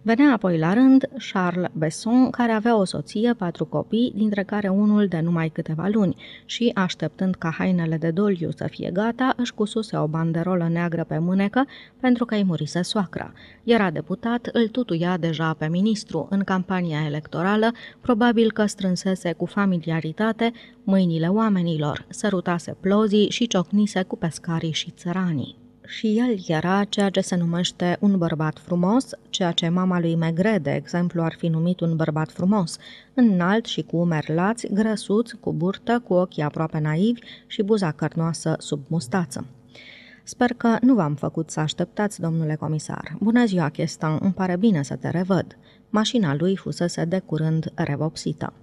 Venea apoi la rând Charles Besson, care avea o soție, patru copii, dintre care unul de numai câteva luni și, așteptând ca hainele de doliu să fie gata, își cususe o banderolă neagră pe mânecă pentru că îi murise soacra. Era deputat, îl tutuia deja pe ministru. În campania electorală, probabil că strânsese cu familiaritate mâinile oamenilor, sărutase plozii și ciocnise cu pescarii și țăranii și el era ceea ce se numește un bărbat frumos, ceea ce mama lui Megre, de exemplu, ar fi numit un bărbat frumos, înalt și cu umeri lați, grăsuț, cu burtă, cu ochii aproape naivi și buza cărnoasă sub mustață. Sper că nu v-am făcut să așteptați, domnule comisar. Bună ziua, Chestan, îmi pare bine să te revăd. Mașina lui fusese de curând revopsită.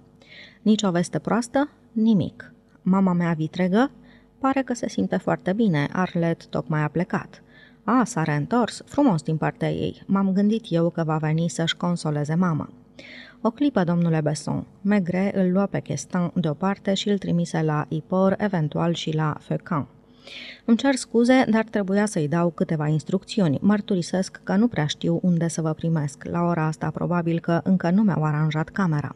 Nici o veste proastă? Nimic. Mama mea vitregă? Pare că se simte foarte bine, Arlet tocmai a plecat. A, s-a reîntors, frumos din partea ei. M-am gândit eu că va veni să-și consoleze mama. O clipă, domnule Besson. Megre îl lua pe Chestin deoparte și îl trimise la Ipor, eventual și la Fecan. Îmi cer scuze, dar trebuia să-i dau câteva instrucțiuni. Mărturisesc că nu prea știu unde să vă primesc. La ora asta probabil că încă nu mi-au aranjat camera.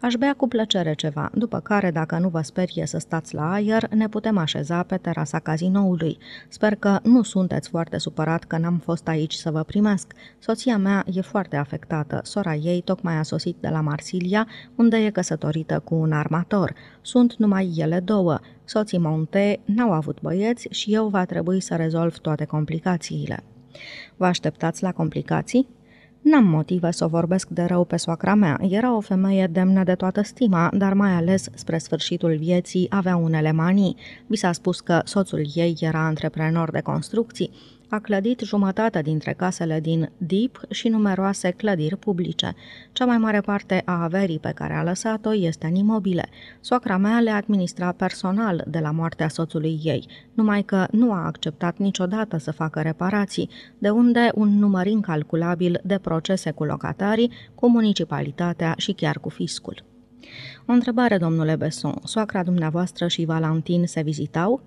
Aș bea cu plăcere ceva, după care, dacă nu vă sperie să stați la aer, ne putem așeza pe terasa cazinoului. Sper că nu sunteți foarte supărat că n-am fost aici să vă primesc. Soția mea e foarte afectată, sora ei tocmai a sosit de la Marsilia, unde e căsătorită cu un armator. Sunt numai ele două. Soții Monte n-au avut băieți și eu va trebui să rezolv toate complicațiile. Vă așteptați la complicații? N-am motive să vorbesc de rău pe soacra mea. Era o femeie demnă de toată stima, dar mai ales spre sfârșitul vieții avea unele manii. Vi s-a spus că soțul ei era antreprenor de construcții, a clădit jumătate dintre casele din Deep și numeroase clădiri publice. Cea mai mare parte a averii pe care a lăsat-o este în imobile. Soacra mea le administra personal de la moartea soțului ei, numai că nu a acceptat niciodată să facă reparații, de unde un număr incalculabil de procese cu locatarii, cu municipalitatea și chiar cu fiscul. O întrebare, domnule Besson, soacra dumneavoastră și Valentin se vizitau?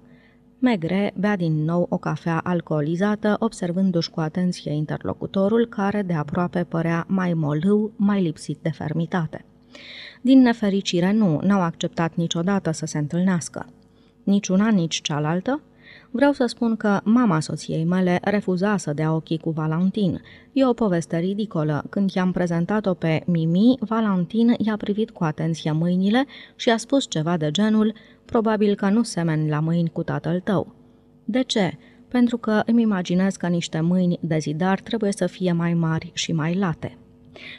Megre bea din nou o cafea alcoolizată, observându-și cu atenție interlocutorul, care de aproape părea mai molâu, mai lipsit de fermitate. Din nefericire, nu, n-au acceptat niciodată să se întâlnească. Nici una, nici cealaltă Vreau să spun că mama soției mele refuza să dea ochii cu Valentin. E o poveste ridicolă. Când i-am prezentat-o pe Mimi, Valentin i-a privit cu atenție mâinile și a spus ceva de genul Probabil că nu semeni la mâini cu tatăl tău. De ce? Pentru că îmi imaginez că niște mâini de zidar trebuie să fie mai mari și mai late.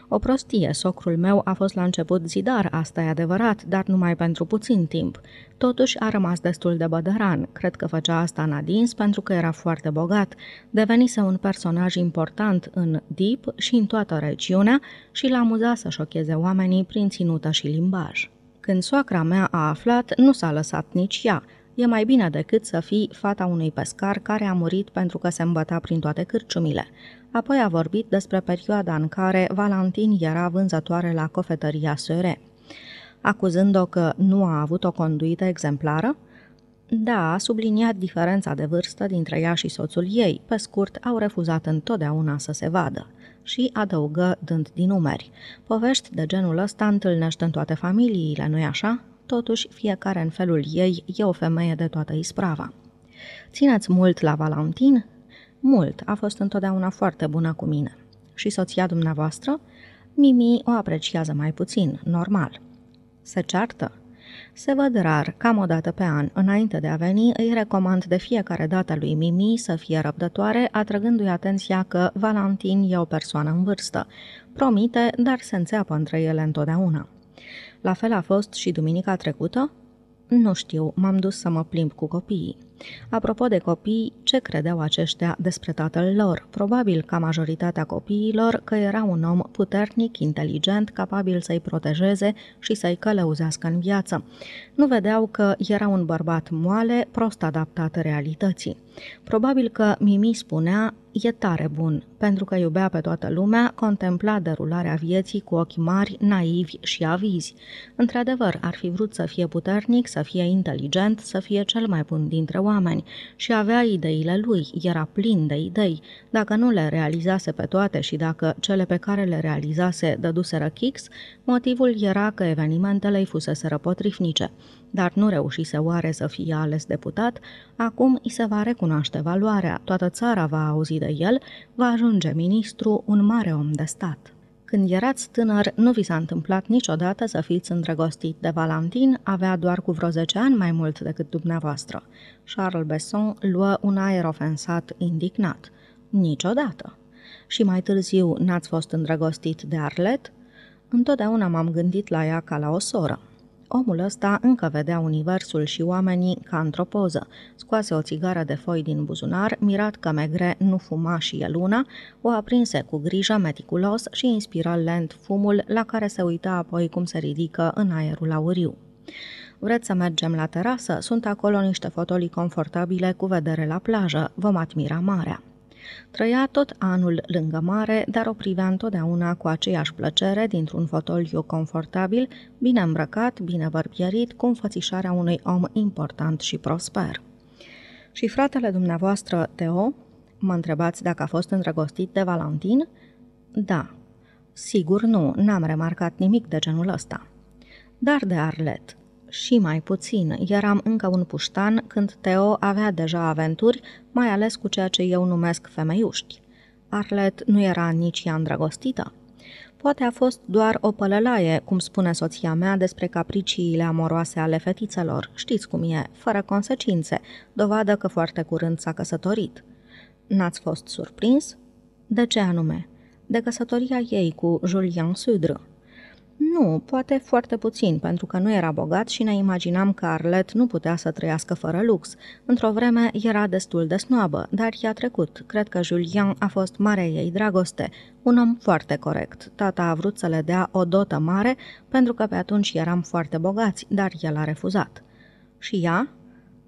O prostie, socrul meu a fost la început zidar, asta e adevărat, dar numai pentru puțin timp. Totuși a rămas destul de bădăran, cred că făcea asta în adins pentru că era foarte bogat, devenise un personaj important în Deep și în toată regiunea și l-a amuzat să șocheze oamenii prin ținută și limbaj. Când soacra mea a aflat, nu s-a lăsat nici ea, e mai bine decât să fii fata unui pescar care a murit pentru că se îmbăta prin toate cârciumile. Apoi a vorbit despre perioada în care Valentin era vânzătoare la cofetăria Săre, acuzând-o că nu a avut o conduită exemplară, da, a subliniat diferența de vârstă dintre ea și soțul ei, pe scurt, au refuzat întotdeauna să se vadă și adăugă dând din numeri. Povești de genul ăsta întâlnește în toate familiile, nu-i așa? Totuși, fiecare în felul ei e o femeie de toată isprava. Țineți mult la Valentin? mult, a fost întotdeauna foarte bună cu mine. Și soția dumneavoastră? Mimi o apreciază mai puțin, normal. Se ceartă? Se văd rar, cam o dată pe an. Înainte de a veni, îi recomand de fiecare dată lui Mimi să fie răbdătoare, atrăgându-i atenția că Valentin e o persoană în vârstă. Promite, dar se înțeapă între ele întotdeauna. La fel a fost și duminica trecută? Nu știu, m-am dus să mă plimb cu copiii. Apropo de copii, ce credeau aceștia despre tatăl lor? Probabil ca majoritatea copiilor că era un om puternic, inteligent, capabil să-i protejeze și să-i călăuzească în viață. Nu vedeau că era un bărbat moale, prost adaptat realității. Probabil că Mimi spunea, e tare bun, pentru că iubea pe toată lumea, contempla derularea vieții cu ochi mari, naivi și avizi. Într-adevăr, ar fi vrut să fie puternic, să fie inteligent, să fie cel mai bun dintre oameni și avea ideile lui, era plin de idei. Dacă nu le realizase pe toate și dacă cele pe care le realizase dăduseră kicks, motivul era că evenimentele îi fuseseră potrivnice dar nu reușise oare să fie ales deputat, acum îi se va recunoaște valoarea, toată țara va auzi de el, va ajunge ministru, un mare om de stat. Când erați tânăr, nu vi s-a întâmplat niciodată să fiți îndrăgostit de Valentin, avea doar cu vreo 10 ani mai mult decât dumneavoastră. Charles Besson luă un aer ofensat indignat. Niciodată. Și mai târziu n-ați fost îndrăgostit de Arlet? Întotdeauna m-am gândit la ea ca la o soră. Omul ăsta încă vedea universul și oamenii ca într-o poză. Scoase o țigară de foi din buzunar, mirat că Megre nu fuma și el una, o aprinse cu grijă meticulos și inspira lent fumul, la care se uita apoi cum se ridică în aerul auriu. Vreți să mergem la terasă? Sunt acolo niște fotolii confortabile cu vedere la plajă. Vom admira marea. Trăia tot anul lângă mare, dar o privea întotdeauna cu aceeași plăcere dintr-un fotoliu confortabil, bine îmbrăcat, bine bărbierit, cu înfățișarea unui om important și prosper. Și fratele dumneavoastră, Teo, mă întrebați dacă a fost îndrăgostit de Valentin? Da. Sigur nu, n-am remarcat nimic de genul ăsta. Dar de Arlet, și mai puțin. Eram încă un puștan când Teo avea deja aventuri, mai ales cu ceea ce eu numesc femeiuști. Arlet nu era nici ea îndrăgostită. Poate a fost doar o pălălaie, cum spune soția mea despre capriciile amoroase ale fetițelor, știți cum e, fără consecințe, dovadă că foarte curând s-a căsătorit. N-ați fost surprins? De ce anume? De căsătoria ei cu Julian Sudre. Nu, poate foarte puțin, pentru că nu era bogat și ne imaginam că Arlet nu putea să trăiască fără lux. Într-o vreme era destul de snoabă, dar i-a trecut. Cred că Julien a fost mare ei dragoste, un om foarte corect. Tata a vrut să le dea o dotă mare, pentru că pe atunci eram foarte bogați, dar el a refuzat. Și ea?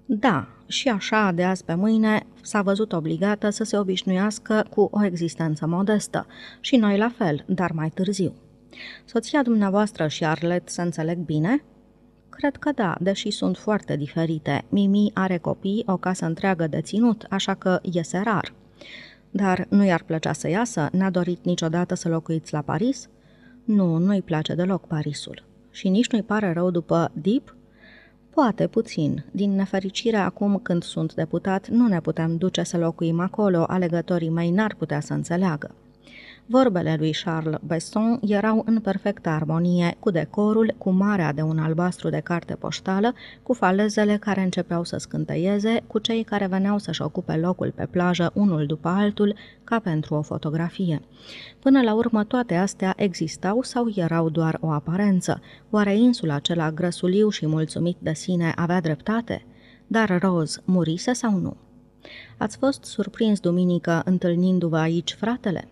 Da, și așa, de azi pe mâine, s-a văzut obligată să se obișnuiască cu o existență modestă. Și noi la fel, dar mai târziu. Soția dumneavoastră și Arlet se înțeleg bine? Cred că da, deși sunt foarte diferite. Mimi are copii, o casă întreagă de ținut, așa că iese rar. Dar nu i-ar plăcea să iasă? N-a dorit niciodată să locuiți la Paris? Nu, nu-i place deloc Parisul. Și nici nu-i pare rău după Deep? Poate puțin. Din nefericire, acum când sunt deputat, nu ne putem duce să locuim acolo, alegătorii mei n-ar putea să înțeleagă. Vorbele lui Charles Besson erau în perfectă armonie cu decorul, cu marea de un albastru de carte poștală, cu falezele care începeau să scânteieze, cu cei care veneau să-și ocupe locul pe plajă unul după altul, ca pentru o fotografie. Până la urmă, toate astea existau sau erau doar o aparență? Oare insula acela grăsuliu și mulțumit de sine avea dreptate? Dar Rose murise sau nu? Ați fost surprins duminică întâlnindu-vă aici, fratele?"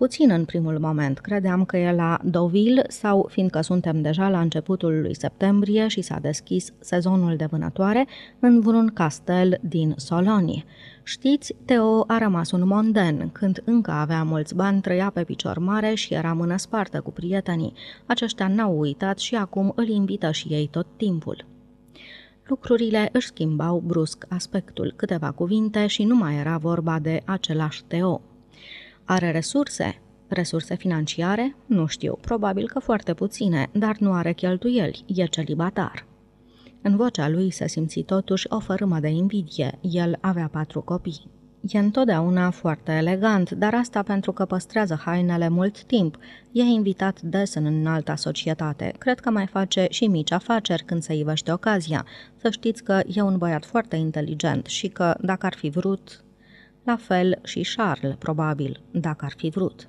puțin în primul moment. Credeam că e la Deauville sau fiindcă suntem deja la începutul lui septembrie și s-a deschis sezonul de vânătoare în vreun castel din Soloni. Știți, Teo a rămas un monden. Când încă avea mulți bani, trăia pe picior mare și era mână spartă cu prietenii. Aceștia n-au uitat și acum îl invită și ei tot timpul. Lucrurile își schimbau brusc aspectul, câteva cuvinte și nu mai era vorba de același Teo. Are resurse? Resurse financiare? Nu știu, probabil că foarte puține, dar nu are cheltuieli, e celibatar. În vocea lui se simți totuși o fărâmă de invidie, el avea patru copii. E întotdeauna foarte elegant, dar asta pentru că păstrează hainele mult timp. E invitat des în înalta societate. Cred că mai face și mici afaceri când se ivește ocazia. Să știți că e un băiat foarte inteligent și că, dacă ar fi vrut, la fel și Charles, probabil, dacă ar fi vrut.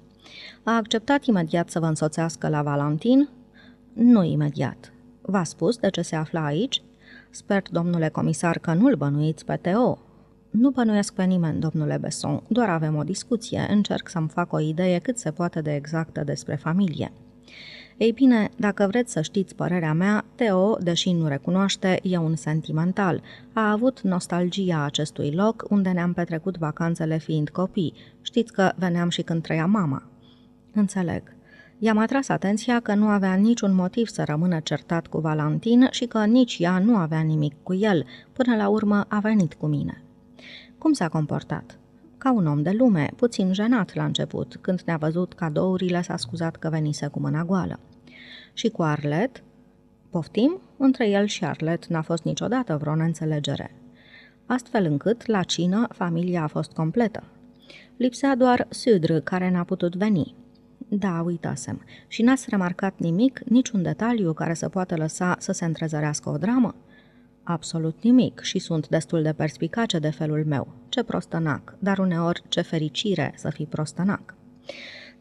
A acceptat imediat să vă însoțească la Valentin? Nu imediat. V-a spus de ce se afla aici? Sper, domnule comisar, că nu-l bănuiți pe Teo. Nu bănuiesc pe nimeni, domnule Besson, doar avem o discuție, încerc să-mi fac o idee cât se poate de exactă despre familie. Ei bine, dacă vreți să știți părerea mea, Teo, deși nu recunoaște, e un sentimental. A avut nostalgia acestui loc unde ne-am petrecut vacanțele fiind copii. Știți că veneam și când trăia mama. Înțeleg. I-am atras atenția că nu avea niciun motiv să rămână certat cu Valentin și că nici ea nu avea nimic cu el. Până la urmă a venit cu mine. Cum s-a comportat? Ca un om de lume, puțin jenat la început, când ne-a văzut cadourile s-a scuzat că venise cu mâna goală și cu Arlet, poftim, între el și Arlet n-a fost niciodată vreo înțelegere. Astfel încât, la cină, familia a fost completă. Lipsea doar Sudr, care n-a putut veni. Da, uitasem. Și n-ați remarcat nimic, niciun detaliu care să poată lăsa să se întrezărească o dramă? Absolut nimic și sunt destul de perspicace de felul meu. Ce prostănac, dar uneori ce fericire să fii prostănac.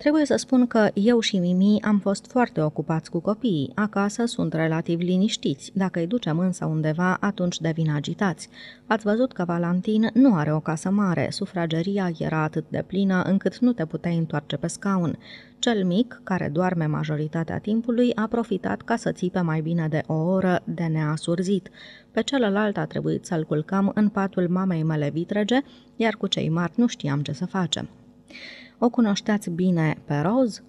Trebuie să spun că eu și Mimi am fost foarte ocupați cu copiii. Acasă sunt relativ liniștiți. Dacă îi ducem însă undeva, atunci devin agitați. Ați văzut că Valentin nu are o casă mare. Sufrageria era atât de plină încât nu te puteai întoarce pe scaun. Cel mic, care doarme majoritatea timpului, a profitat ca să țipe mai bine de o oră de neasurzit. Pe celălalt a trebuit să-l culcăm în patul mamei mele vitrege, iar cu cei mari nu știam ce să facem. O cunoșteați bine pe Roz?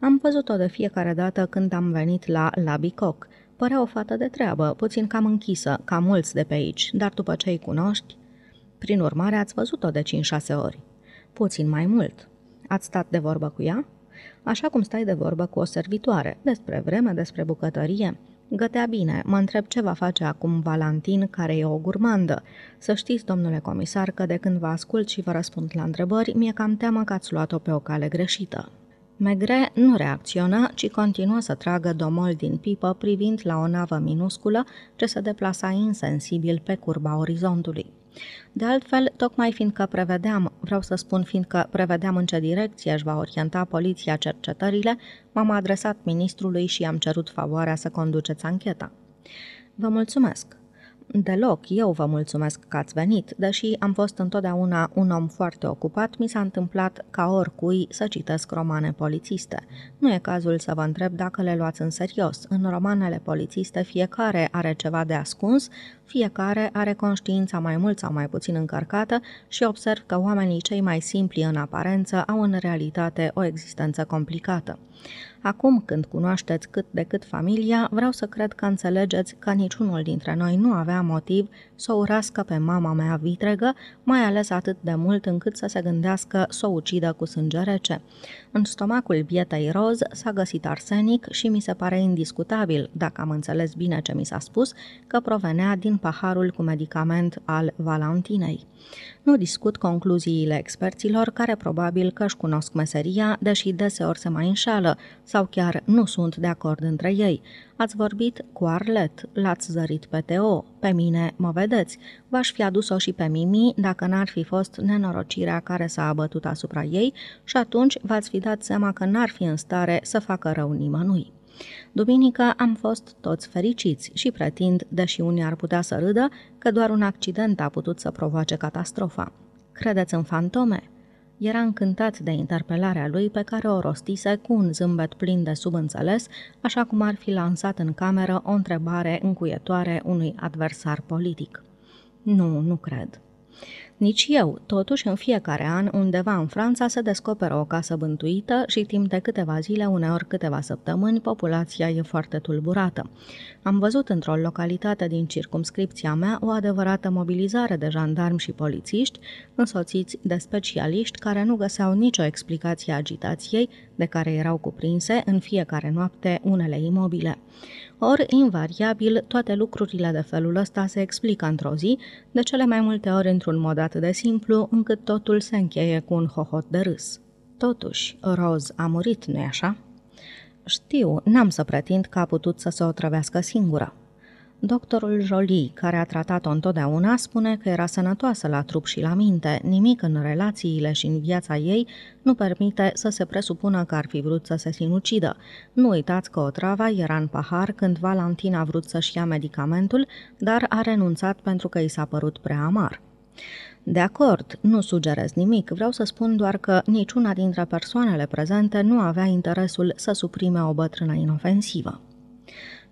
Am văzut-o de fiecare dată când am venit la Labicoc. Părea o fată de treabă, puțin cam închisă, ca mulți de pe aici, dar după ce îi cunoști... Prin urmare, ați văzut-o de 5-6 ori. Puțin mai mult. Ați stat de vorbă cu ea? Așa cum stai de vorbă cu o servitoare, despre vreme, despre bucătărie, Gătea bine, mă întreb ce va face acum Valentin, care e o gurmandă. Să știți, domnule comisar, că de când vă ascult și vă răspund la întrebări, mi-e cam teamă că ați luat-o pe o cale greșită. Megre nu reacționa, ci continuă să tragă domol din pipă privind la o navă minusculă ce se deplasa insensibil pe curba orizontului. De altfel, tocmai fiindcă prevedeam, vreau să spun fiindcă prevedeam în ce direcție își va orienta poliția cercetările, m-am adresat ministrului și i-am cerut favoarea să conduceți ancheta. Vă mulțumesc! Deloc, eu vă mulțumesc că ați venit, deși am fost întotdeauna un om foarte ocupat, mi s-a întâmplat ca oricui să citesc romane polițiste. Nu e cazul să vă întreb dacă le luați în serios. În romanele polițiste fiecare are ceva de ascuns, fiecare are conștiința mai mult sau mai puțin încărcată și observ că oamenii cei mai simpli în aparență au în realitate o existență complicată. Acum când cunoașteți cât de cât familia, vreau să cred că înțelegeți că niciunul dintre noi nu avea motiv să urască pe mama mea vitregă, mai ales atât de mult încât să se gândească să o ucidă cu sânge rece. În stomacul bietei roz s-a găsit arsenic și mi se pare indiscutabil, dacă am înțeles bine ce mi s-a spus, că provenea din paharul cu medicament al Valentinei. Nu discut concluziile experților care probabil că își cunosc meseria, deși deseori se mai înșală, sau chiar nu sunt de acord între ei. Ați vorbit cu Arlet, l-ați zărit pe Teo, pe mine mă vedeți. V-aș fi adus-o și pe Mimi dacă n-ar fi fost nenorocirea care s-a abătut asupra ei și atunci v-ați fi dat seama că n-ar fi în stare să facă rău nimănui. Duminică am fost toți fericiți și pretind, deși unii ar putea să râdă, că doar un accident a putut să provoace catastrofa. Credeți în fantome? Era încântat de interpelarea lui pe care o rostise cu un zâmbet plin de subînțeles, așa cum ar fi lansat în cameră o întrebare încuietoare unui adversar politic. Nu, nu cred. Nici eu, totuși în fiecare an, undeva în Franța se descoperă o casă bântuită și timp de câteva zile, uneori câteva săptămâni, populația e foarte tulburată. Am văzut într-o localitate din circumscripția mea o adevărată mobilizare de jandarmi și polițiști, însoțiți de specialiști care nu găseau nicio explicație agitației, de care erau cuprinse în fiecare noapte unele imobile ori invariabil toate lucrurile de felul ăsta se explică într-o zi, de cele mai multe ori într-un mod atât de simplu, încât totul se încheie cu un hohot de râs. Totuși, Roz a murit, nu-i așa? Știu, n-am să pretind că a putut să se otrăvească singură. Doctorul Jolie, care a tratat-o întotdeauna, spune că era sănătoasă la trup și la minte, nimic în relațiile și în viața ei nu permite să se presupună că ar fi vrut să se sinucidă. Nu uitați că Otrava era în pahar când Valentin a vrut să-și ia medicamentul, dar a renunțat pentru că i s-a părut prea amar. De acord, nu sugerez nimic, vreau să spun doar că niciuna dintre persoanele prezente nu avea interesul să suprime o bătrână inofensivă.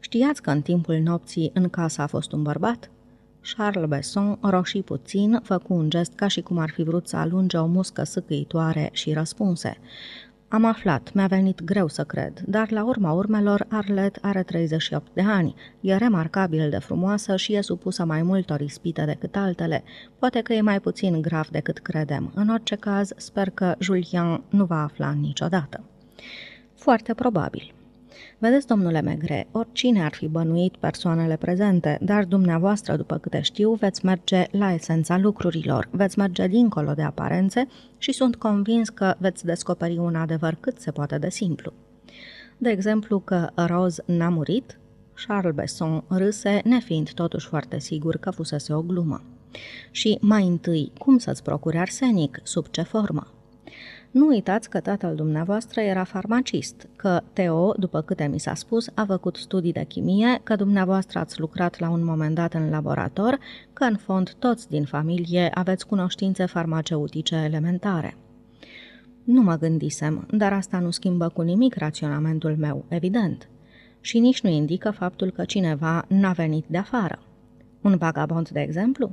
Știați că în timpul nopții în casă a fost un bărbat? Charles Besson roșii puțin, făcu un gest ca și cum ar fi vrut să alunge o muscă sâcâitoare și răspunse. Am aflat, mi-a venit greu să cred, dar la urma urmelor Arlet are 38 de ani, e remarcabil de frumoasă și e supusă mai multor ispite decât altele. Poate că e mai puțin grav decât credem. În orice caz, sper că Julien nu va afla niciodată. Foarte probabil. Vedeți, domnule Megre, oricine ar fi bănuit persoanele prezente, dar dumneavoastră, după câte știu, veți merge la esența lucrurilor, veți merge dincolo de aparențe și sunt convins că veți descoperi un adevăr cât se poate de simplu. De exemplu că Rose n-a murit, Charles Besson râse, nefiind totuși foarte sigur că fusese o glumă. Și mai întâi, cum să-ți procuri arsenic, sub ce formă? Nu uitați că tatăl dumneavoastră era farmacist, că Teo, după câte mi s-a spus, a făcut studii de chimie, că dumneavoastră ați lucrat la un moment dat în laborator, că în fond toți din familie aveți cunoștințe farmaceutice elementare. Nu mă gândisem, dar asta nu schimbă cu nimic raționamentul meu, evident. Și nici nu indică faptul că cineva n-a venit de afară. Un vagabond, de exemplu?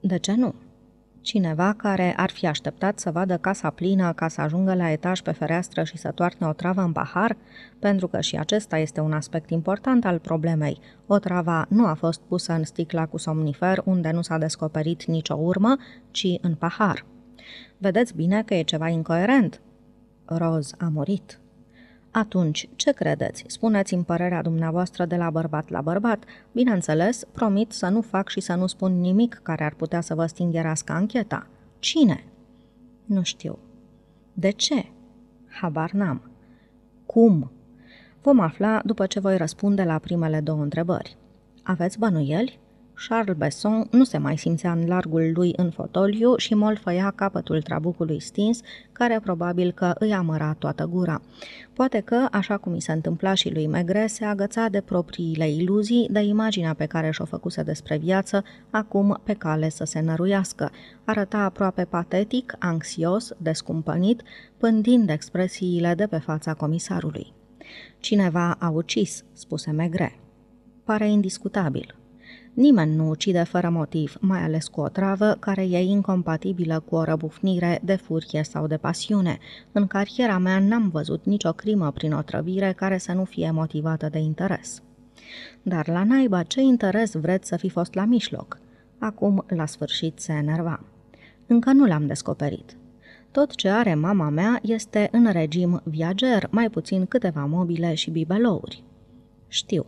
De ce nu? Cineva care ar fi așteptat să vadă casa plină ca să ajungă la etaj pe fereastră și să toarne o travă în pahar, pentru că și acesta este un aspect important al problemei. O trava nu a fost pusă în sticla cu somnifer unde nu s-a descoperit nicio urmă, ci în pahar. Vedeți bine că e ceva incoerent. Roz a murit. Atunci, ce credeți? spuneți în părerea dumneavoastră de la bărbat la bărbat. Bineînțeles, promit să nu fac și să nu spun nimic care ar putea să vă stingherească ancheta. Cine? Nu știu. De ce? Habar n-am. Cum? Vom afla după ce voi răspunde la primele două întrebări. Aveți bănuieli? Charles Besson nu se mai simțea în largul lui în fotoliu și molfăia capătul trabucului stins, care probabil că îi amăra toată gura. Poate că, așa cum i se întâmpla și lui Megre, se agăța de propriile iluzii, de imaginea pe care și-o făcuse despre viață, acum pe cale să se năruiască. Arăta aproape patetic, anxios, descumpănit, pândind expresiile de pe fața comisarului. Cineva a ucis, spuse Megre. Pare indiscutabil, Nimeni nu ucide fără motiv, mai ales cu o travă care e incompatibilă cu o răbufnire de furie sau de pasiune. În cariera mea n-am văzut nicio crimă prin o trăvire care să nu fie motivată de interes. Dar la naiba ce interes vreți să fi fost la mijloc? Acum, la sfârșit, se enerva. Încă nu l-am descoperit. Tot ce are mama mea este în regim viager, mai puțin câteva mobile și bibelouri. Știu,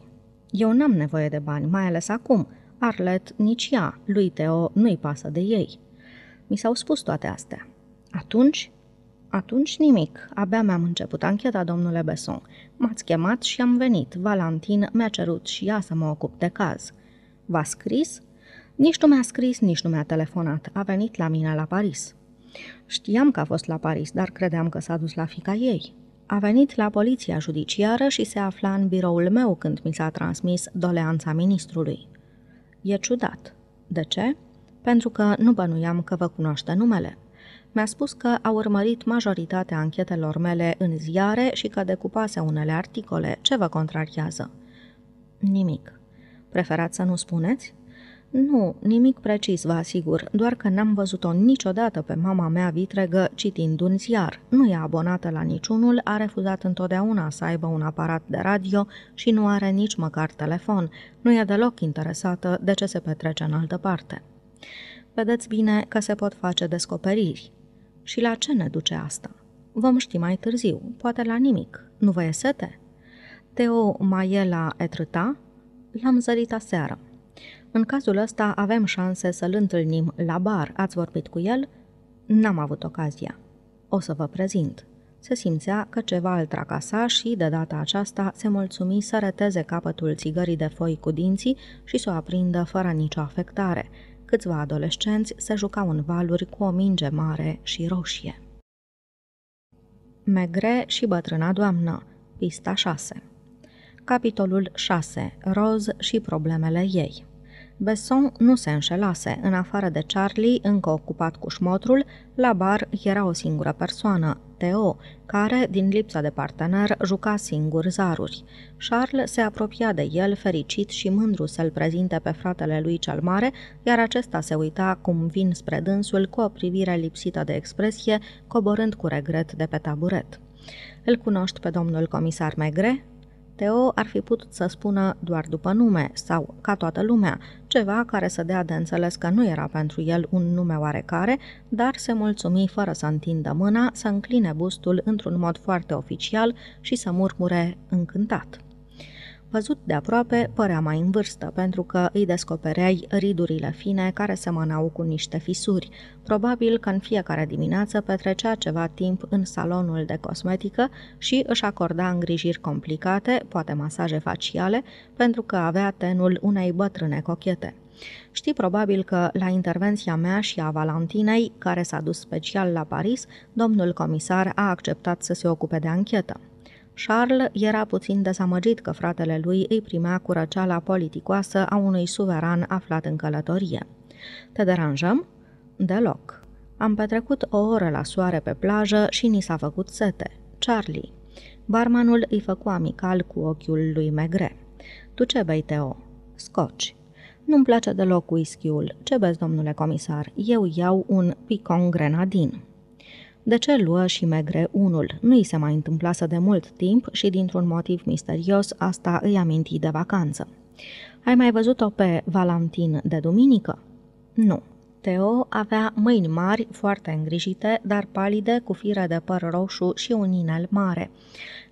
eu n-am nevoie de bani, mai ales acum, Arlet nici ea, lui Teo, nu-i pasă de ei. Mi s-au spus toate astea. Atunci? Atunci nimic. Abia mi-am început ancheta, domnule Besson. M-ați chemat și am venit. Valentin mi-a cerut și ea să mă ocup de caz. V-a scris? Nici nu mi-a scris, nici nu mi-a telefonat. A venit la mine la Paris. Știam că a fost la Paris, dar credeam că s-a dus la fica ei. A venit la poliția judiciară și se afla în biroul meu când mi s-a transmis doleanța ministrului. E ciudat. De ce? Pentru că nu bănuiam că vă cunoaște numele. Mi-a spus că a urmărit majoritatea anchetelor mele în ziare și că decupase unele articole. Ce vă contrariază? Nimic. Preferați să nu spuneți? Nu, nimic precis, vă asigur, doar că n-am văzut-o niciodată pe mama mea vitregă citind un ziar. Nu e abonată la niciunul, a refuzat întotdeauna să aibă un aparat de radio și nu are nici măcar telefon. Nu e deloc interesată de ce se petrece în altă parte. Vedeți bine că se pot face descoperiri. Și la ce ne duce asta? Vom ști mai târziu, poate la nimic. Nu vă e sete? Teo Maiela Etrâta? L-am zărit aseară. În cazul ăsta avem șanse să-l întâlnim la bar. Ați vorbit cu el? N-am avut ocazia. O să vă prezint. Se simțea că ceva îl tracasa și, de data aceasta, se mulțumi să reteze capătul țigării de foi cu dinții și să o aprindă fără nicio afectare. Câțiva adolescenți se jucau în valuri cu o minge mare și roșie. Megre și bătrâna doamnă Pista 6 Capitolul 6. Roz și problemele ei Besson nu se înșelase. În afară de Charlie, încă ocupat cu șmotrul, la bar era o singură persoană, Theo, care, din lipsa de partener, juca singur zaruri. Charles se apropia de el, fericit și mândru să-l prezinte pe fratele lui cel mare, iar acesta se uita cum vin spre dânsul cu o privire lipsită de expresie, coborând cu regret de pe taburet. Îl cunoști pe domnul comisar Megre?" Teo ar fi putut să spună doar după nume sau ca toată lumea, ceva care să dea de înțeles că nu era pentru el un nume oarecare, dar se mulțumi fără să întindă mâna, să încline bustul într-un mod foarte oficial și să murmure încântat. Văzut de aproape, părea mai în vârstă, pentru că îi descopereai ridurile fine care semănau cu niște fisuri. Probabil că în fiecare dimineață petrecea ceva timp în salonul de cosmetică și își acorda îngrijiri complicate, poate masaje faciale, pentru că avea tenul unei bătrâne cochete. Știi probabil că la intervenția mea și a Valentinei, care s-a dus special la Paris, domnul comisar a acceptat să se ocupe de anchetă. Charles era puțin dezamăgit că fratele lui îi primea curăceala politicoasă a unui suveran aflat în călătorie. Te deranjăm? Deloc. Am petrecut o oră la soare pe plajă și ni s-a făcut sete. Charlie. Barmanul îi făcu amical cu ochiul lui Megre. Tu ce bei, Teo? Scoci. Nu-mi place deloc whisky-ul. Ce bezi, domnule comisar? Eu iau un picon grenadin. De ce luă și Megre unul? Nu i se mai întâmplase de mult timp și dintr-un motiv misterios asta îi aminti de vacanță. Ai mai văzut-o pe Valentin de duminică? Nu. Teo avea mâini mari, foarte îngrijite, dar palide, cu fire de păr roșu și un inel mare.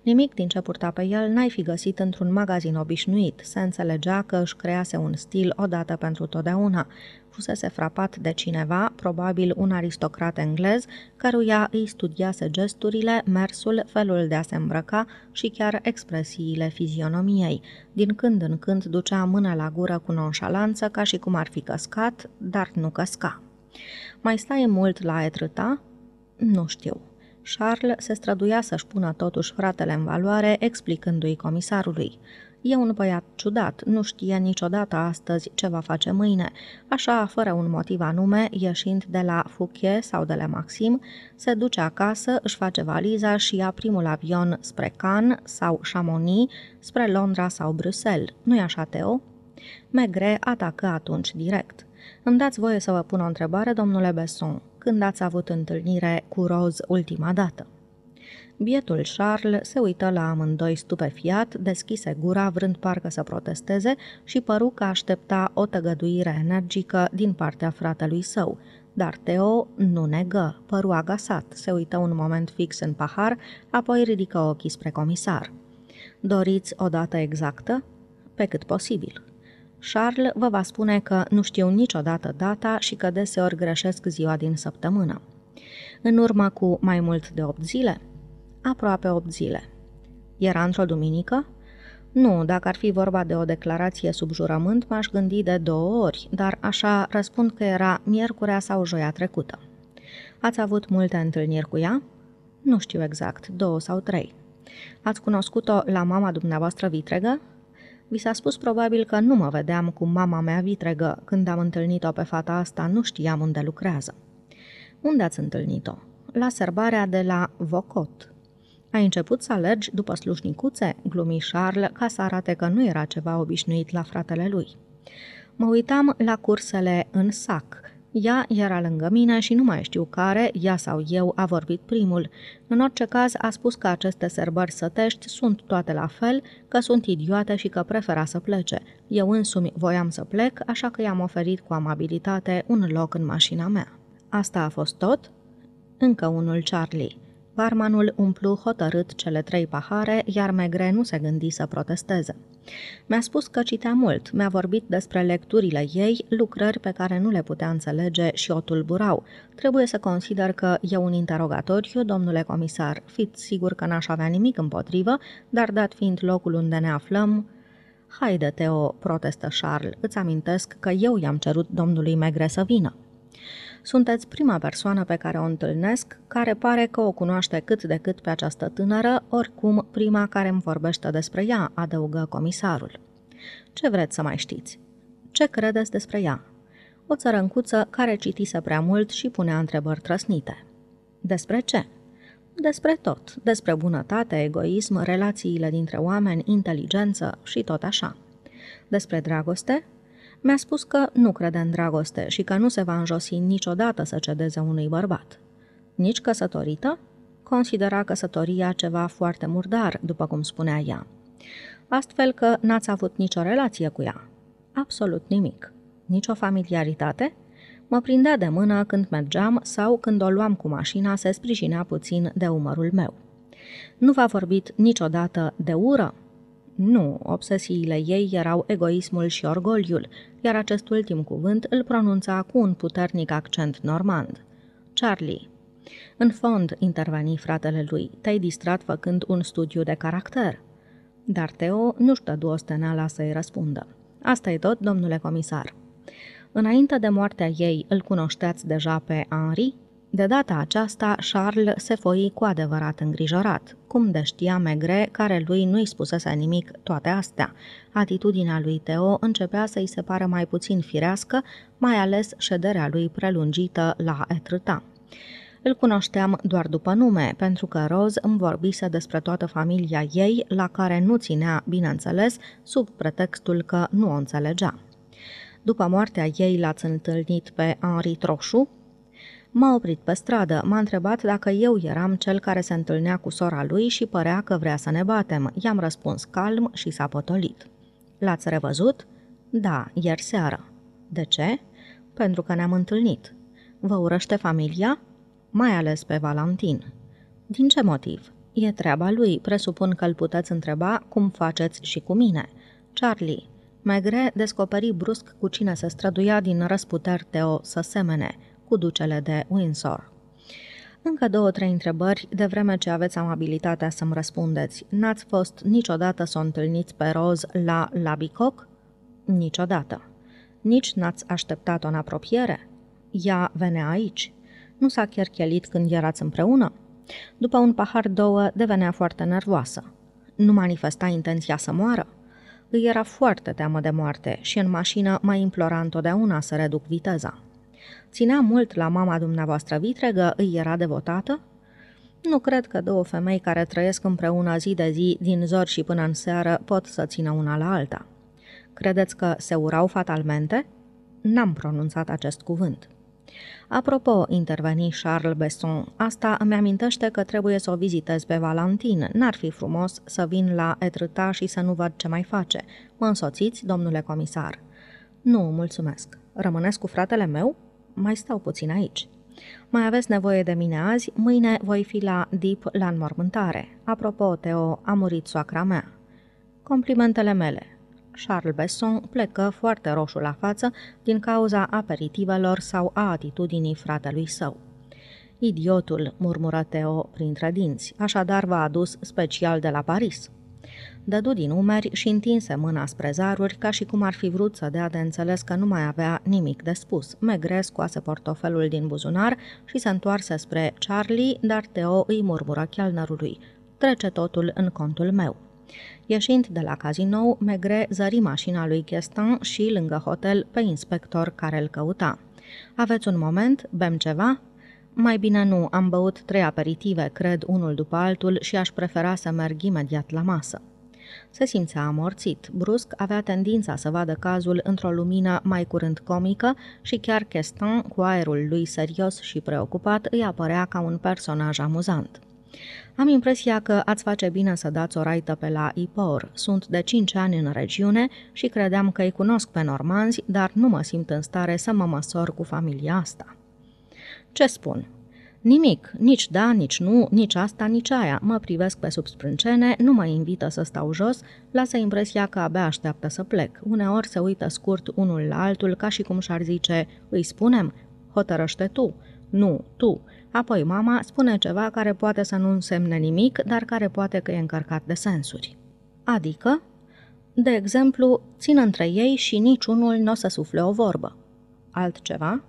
Nimic din ce purta pe el n-ai fi găsit într-un magazin obișnuit. Se înțelegea că își crease un stil odată pentru totdeauna fusese frapat de cineva, probabil un aristocrat englez, căruia îi studiase gesturile, mersul, felul de a se îmbrăca și chiar expresiile fizionomiei. Din când în când ducea mâna la gură cu nonșalanță ca și cum ar fi căscat, dar nu căsca. Mai stai mult la etrâta? Nu știu, Charles se străduia să-și pună totuși fratele în valoare, explicându-i comisarului. E un băiat ciudat, nu știe niciodată astăzi ce va face mâine, așa, fără un motiv anume, ieșind de la Fouquet sau de la Maxim, se duce acasă, își face valiza și ia primul avion spre Cannes sau Chamonix, spre Londra sau Bruxelles. Nu-i așa, Teo? Megre atacă atunci direct. Îmi dați voie să vă pun o întrebare, domnule Besson. Când ați avut întâlnire cu Roz ultima dată? Bietul Charles se uită la amândoi stupefiat, deschise gura vrând parcă să protesteze și păru că aștepta o tăgăduire energică din partea fratelui său. Dar Teo nu negă, păru agasat, se uită un moment fix în pahar, apoi ridică ochii spre comisar. Doriți o dată exactă? Pe cât posibil. Charles vă va spune că nu știu niciodată data și că deseori greșesc ziua din săptămână. În urmă cu mai mult de 8 zile, aproape 8 zile. Era într-o duminică? Nu, dacă ar fi vorba de o declarație sub jurământ, m-aș gândi de două ori, dar așa răspund că era miercurea sau joia trecută. Ați avut multe întâlniri cu ea? Nu știu exact, două sau trei. Ați cunoscut-o la mama dumneavoastră vitregă? Vi s-a spus probabil că nu mă vedeam cu mama mea vitregă. Când am întâlnit-o pe fata asta, nu știam unde lucrează. Unde ați întâlnit-o? La sărbarea de la Vocot. Ai început să alergi după slușnicuțe?" glumi Charles ca să arate că nu era ceva obișnuit la fratele lui. Mă uitam la cursele în sac. Ea era lângă mine și nu mai știu care, ea sau eu, a vorbit primul. În orice caz, a spus că aceste sărbări sătești sunt toate la fel, că sunt idiote și că prefera să plece. Eu însumi voiam să plec, așa că i-am oferit cu amabilitate un loc în mașina mea. Asta a fost tot? Încă unul Charlie. Barmanul umplu hotărât cele trei pahare, iar Megre nu se gândi să protesteze. Mi-a spus că citea mult, mi-a vorbit despre lecturile ei, lucrări pe care nu le putea înțelege și o tulburau. Trebuie să consider că e un interogatoriu, domnule comisar, fiți sigur că n-aș avea nimic împotrivă, dar dat fiind locul unde ne aflăm... Haide, Teo, protestă Charles, îți amintesc că eu i-am cerut domnului Megre să vină. Sunteți prima persoană pe care o întâlnesc, care pare că o cunoaște cât de cât pe această tânără, oricum prima care îmi vorbește despre ea, adăugă comisarul. Ce vreți să mai știți? Ce credeți despre ea? O țărâncuță care citise prea mult și punea întrebări trăsnite. Despre ce? Despre tot, despre bunătate, egoism, relațiile dintre oameni, inteligență și tot așa. Despre dragoste? Mi-a spus că nu crede în dragoste și că nu se va înjosi niciodată să cedeze unui bărbat. Nici căsătorită? Considera căsătoria ceva foarte murdar, după cum spunea ea. Astfel că n-ați avut nicio relație cu ea. Absolut nimic. Nicio familiaritate? Mă prindea de mână când mergeam sau când o luam cu mașina se sprijinea puțin de umărul meu. Nu v-a vorbit niciodată de ură? Nu, obsesiile ei erau egoismul și orgoliul, iar acest ultim cuvânt îl pronunța cu un puternic accent normand. Charlie. În fond, interveni fratele lui, te-ai distrat făcând un studiu de caracter. Dar Teo nu-și dădu osteneala să-i răspundă. Asta e tot, domnule comisar. Înainte de moartea ei, îl cunoșteați deja pe Henri? De data aceasta, Charles se foi cu adevărat îngrijorat, cum de știa Megre, care lui nu-i spusese nimic toate astea. Atitudinea lui Teo începea să-i se pară mai puțin firească, mai ales șederea lui prelungită la etrâta. Îl cunoșteam doar după nume, pentru că Roz îmi vorbise despre toată familia ei, la care nu ținea, bineînțeles, sub pretextul că nu o înțelegea. După moartea ei l-ați întâlnit pe Henri Troșu, M-a oprit pe stradă, m-a întrebat dacă eu eram cel care se întâlnea cu sora lui și părea că vrea să ne batem. I-am răspuns calm și s-a potolit. L-ați revăzut? Da, ieri seară. De ce? Pentru că ne-am întâlnit. Vă urăște familia? Mai ales pe Valentin. Din ce motiv? E treaba lui, presupun că îl puteți întreba cum faceți și cu mine. Charlie, Megre descoperi brusc cu cine se străduia din răsputeri Teo să semene – cu ducele de Windsor. Încă două-trei întrebări, de vreme ce aveți amabilitatea să-mi răspundeți. N-ați fost niciodată să o întâlniți pe Roz la Labicoc? Niciodată. Nici n-ați așteptat-o în apropiere? Ea venea aici. Nu s-a cherchelit când erați împreună? După un pahar două, devenea foarte nervoasă. Nu manifesta intenția să moară? Îi era foarte teamă de moarte și în mașină mai implora întotdeauna să reduc viteza. Ținea mult la mama dumneavoastră vitregă, îi era devotată? Nu cred că două femei care trăiesc împreună zi de zi, din zor și până în seară, pot să țină una la alta. Credeți că se urau fatalmente? N-am pronunțat acest cuvânt. Apropo, interveni Charles Besson, asta îmi amintește că trebuie să o vizitez pe Valentin. N-ar fi frumos să vin la etrâta și să nu văd ce mai face. Mă însoțiți, domnule comisar? Nu, mulțumesc. Rămânesc cu fratele meu? mai stau puțin aici. Mai aveți nevoie de mine azi, mâine voi fi la DIP la înmormântare. Apropo, Teo, a murit soacra mea. Complimentele mele. Charles Besson plecă foarte roșu la față din cauza aperitivelor sau a atitudinii fratelui său. Idiotul, murmură Teo printre dinți, așadar v-a adus special de la Paris dădu din umeri și întinse mâna spre zaruri ca și cum ar fi vrut să dea de înțeles că nu mai avea nimic de spus. Megre scoase portofelul din buzunar și se întoarse spre Charlie, dar Teo îi murmură chelnerului. Trece totul în contul meu. Ieșind de la cazinou, Megre zări mașina lui Chestin și lângă hotel pe inspector care îl căuta. Aveți un moment? Bem ceva?" Mai bine nu, am băut trei aperitive, cred, unul după altul și aș prefera să merg imediat la masă se simțea amorțit. Brusc avea tendința să vadă cazul într-o lumină mai curând comică și chiar Chestin, cu aerul lui serios și preocupat, îi apărea ca un personaj amuzant. Am impresia că ați face bine să dați o raită pe la Ipor. Sunt de 5 ani în regiune și credeam că îi cunosc pe normanzi, dar nu mă simt în stare să mă măsor cu familia asta. Ce spun? Nimic, nici da, nici nu, nici asta, nici aia. Mă privesc pe sub sprâncene, nu mă invită să stau jos, lasă impresia că abia așteaptă să plec. Uneori se uită scurt unul la altul ca și cum și-ar zice, îi spunem, hotărăște tu. Nu, tu. Apoi mama spune ceva care poate să nu însemne nimic, dar care poate că e încărcat de sensuri. Adică? De exemplu, țin între ei și niciunul nu o să sufle o vorbă. Altceva?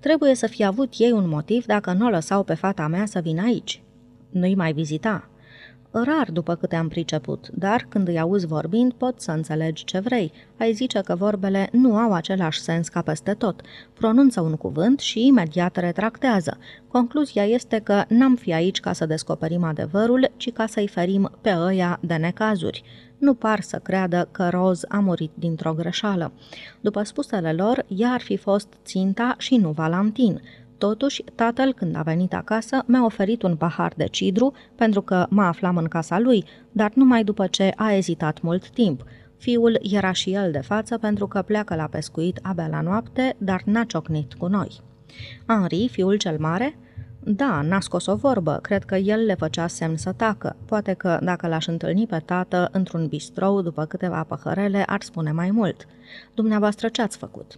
Trebuie să fi avut ei un motiv dacă nu o lăsau pe fata mea să vină aici. Nu-i mai vizita. Rar după câte am priceput, dar când îi auzi vorbind pot să înțelegi ce vrei. Ai zice că vorbele nu au același sens ca peste tot. Pronunță un cuvânt și imediat retractează. Concluzia este că n-am fi aici ca să descoperim adevărul, ci ca să-i ferim pe ăia de necazuri nu par să creadă că roz a murit dintr-o greșeală. După spusele lor, ea ar fi fost ținta și nu Valentin, Totuși, tatăl, când a venit acasă, mi-a oferit un pahar de cidru pentru că mă aflam în casa lui, dar numai după ce a ezitat mult timp. Fiul era și el de față pentru că pleacă la pescuit abia la noapte, dar n-a ciocnit cu noi. Henri, fiul cel mare, da, n-a scos o vorbă, cred că el le făcea semn să tacă. Poate că, dacă l-aș întâlni pe tată într-un bistrou după câteva păhărele, ar spune mai mult. Dumneavoastră ce ați făcut?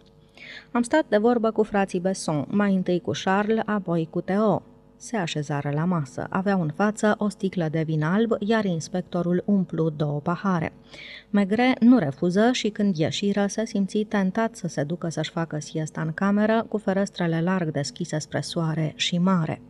Am stat de vorbă cu frații Besson, mai întâi cu Charles, apoi cu Theo. Se așezară la masă. Aveau în față o sticlă de vin alb, iar inspectorul umplu două pahare. Megre nu refuză și când ieșiră se simți tentat să se ducă să-și facă siesta în cameră, cu ferestrele larg deschise spre soare și mare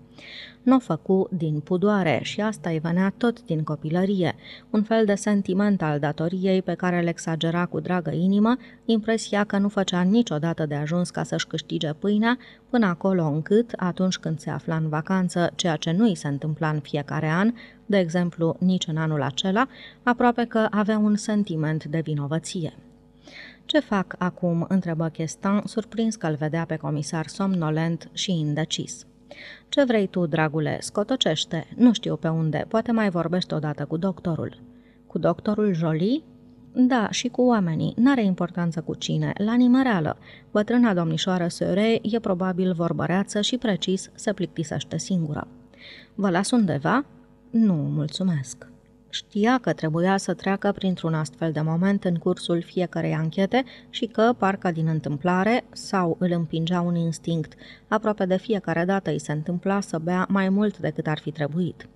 nu o făcu din pudoare și asta îi venea tot din copilărie, un fel de sentiment al datoriei pe care îl exagera cu dragă inimă, impresia că nu făcea niciodată de ajuns ca să-și câștige pâinea, până acolo încât, atunci când se afla în vacanță, ceea ce nu îi se întâmpla în fiecare an, de exemplu nici în anul acela, aproape că avea un sentiment de vinovăție. Ce fac acum?" întrebă Chestan, surprins că îl vedea pe comisar somnolent și indecis. Ce vrei tu, dragule, scotocește, nu știu pe unde, poate mai vorbești odată cu doctorul." Cu doctorul Jolie?" Da, și cu oamenii, n-are importanță cu cine, la nimereală. Bătrâna domnișoară Sere e probabil vorbăreață și precis se plictisește singură. Vă las undeva? Nu, mulțumesc. Știa că trebuia să treacă printr-un astfel de moment în cursul fiecarei anchete și că, parca din întâmplare, sau îl împingea un instinct. Aproape de fiecare dată îi se întâmpla să bea mai mult decât ar fi trebuit.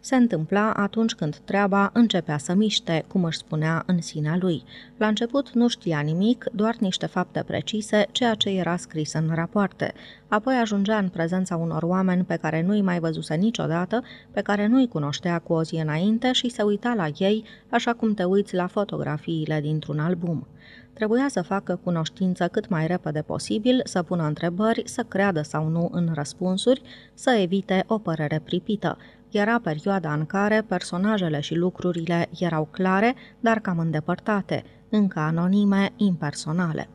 Se întâmpla atunci când treaba începea să miște, cum își spunea în sinea lui. La început nu știa nimic, doar niște fapte precise, ceea ce era scris în rapoarte. Apoi ajungea în prezența unor oameni pe care nu-i mai văzuse niciodată, pe care nu-i cunoștea cu o zi înainte și se uita la ei, așa cum te uiți la fotografiile dintr-un album trebuia să facă cunoștință cât mai repede posibil, să pună întrebări, să creadă sau nu în răspunsuri, să evite o părere pripită era perioada în care personajele și lucrurile erau clare, dar cam îndepărtate, încă anonime, impersonale.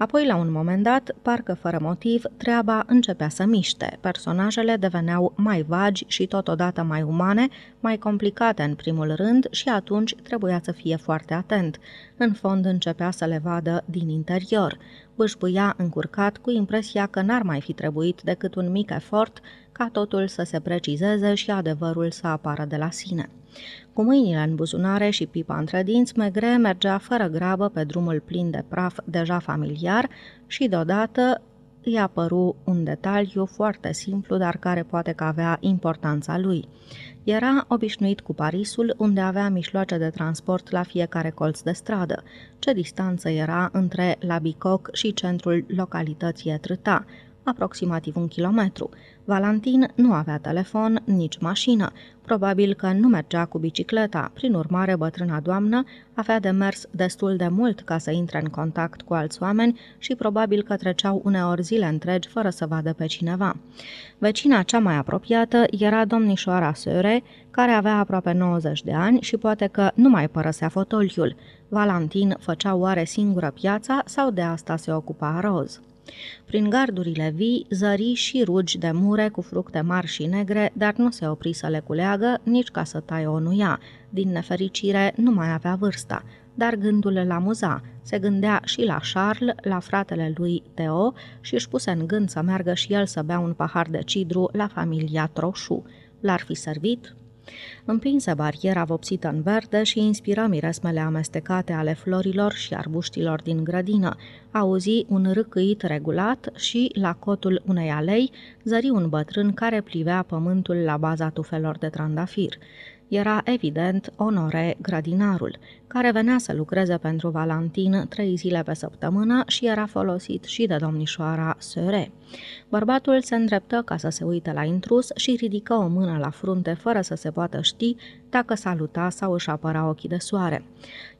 Apoi, la un moment dat, parcă fără motiv, treaba începea să miște. Personajele deveneau mai vagi și totodată mai umane, mai complicate în primul rând și atunci trebuia să fie foarte atent. În fond începea să le vadă din interior. Bâșbuia încurcat cu impresia că n-ar mai fi trebuit decât un mic efort ca totul să se precizeze și adevărul să apară de la sine. Cu mâinile în buzunare și pipa între dinți, Megre mergea fără grabă pe drumul plin de praf deja familiar și deodată îi apăru un detaliu foarte simplu, dar care poate că avea importanța lui. Era obișnuit cu Parisul, unde avea mișloace de transport la fiecare colț de stradă. Ce distanță era între Labicoc și centrul localității Etrâta? Aproximativ un kilometru. Valentin nu avea telefon, nici mașină. Probabil că nu mergea cu bicicleta, prin urmare bătrâna doamnă avea de mers destul de mult ca să intre în contact cu alți oameni și probabil că treceau uneori zile întregi fără să vadă pe cineva. Vecina cea mai apropiată era domnișoara Söre, care avea aproape 90 de ani și poate că nu mai părăsea fotoliul. Valentin făcea oare singură piața sau de asta se ocupa Rose? Prin gardurile vii zări și rugi de mure cu fructe mari și negre, dar nu se opri să le culeagă nici ca să taie o nuia. Din nefericire, nu mai avea vârsta, dar gândul îl amuza. Se gândea și la Charles, la fratele lui Teo și își puse în gând să meargă și el să bea un pahar de cidru la familia Troșu. L-ar fi servit Împinse bariera vopsită în verde și inspira miresmele amestecate ale florilor și arbuștilor din grădină. Auzi un râcâit regulat și, la cotul unei alei, zări un bătrân care plivea pământul la baza tufelor de trandafir era evident Onore Gradinarul, care venea să lucreze pentru Valentin trei zile pe săptămână și era folosit și de domnișoara Sere. Bărbatul se îndreptă ca să se uite la intrus și ridică o mână la frunte fără să se poată ști dacă saluta sau își apăra ochii de soare.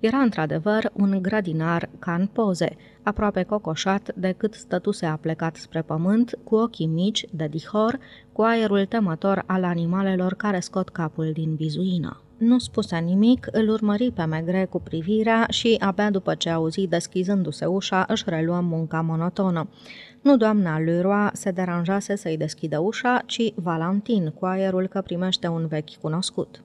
Era într-adevăr un gradinar ca în poze, aproape cocoșat decât stătuse aplecat spre pământ, cu ochii mici, de dihor, cu aerul temător al animalelor care scot capul din bizuină. Nu spuse nimic, îl urmări pe Megre cu privirea și, abia după ce auzi deschizându-se ușa, își relua munca monotonă. Nu doamna Leroy se deranjase să-i deschidă ușa, ci Valentin, cu aerul că primește un vechi cunoscut.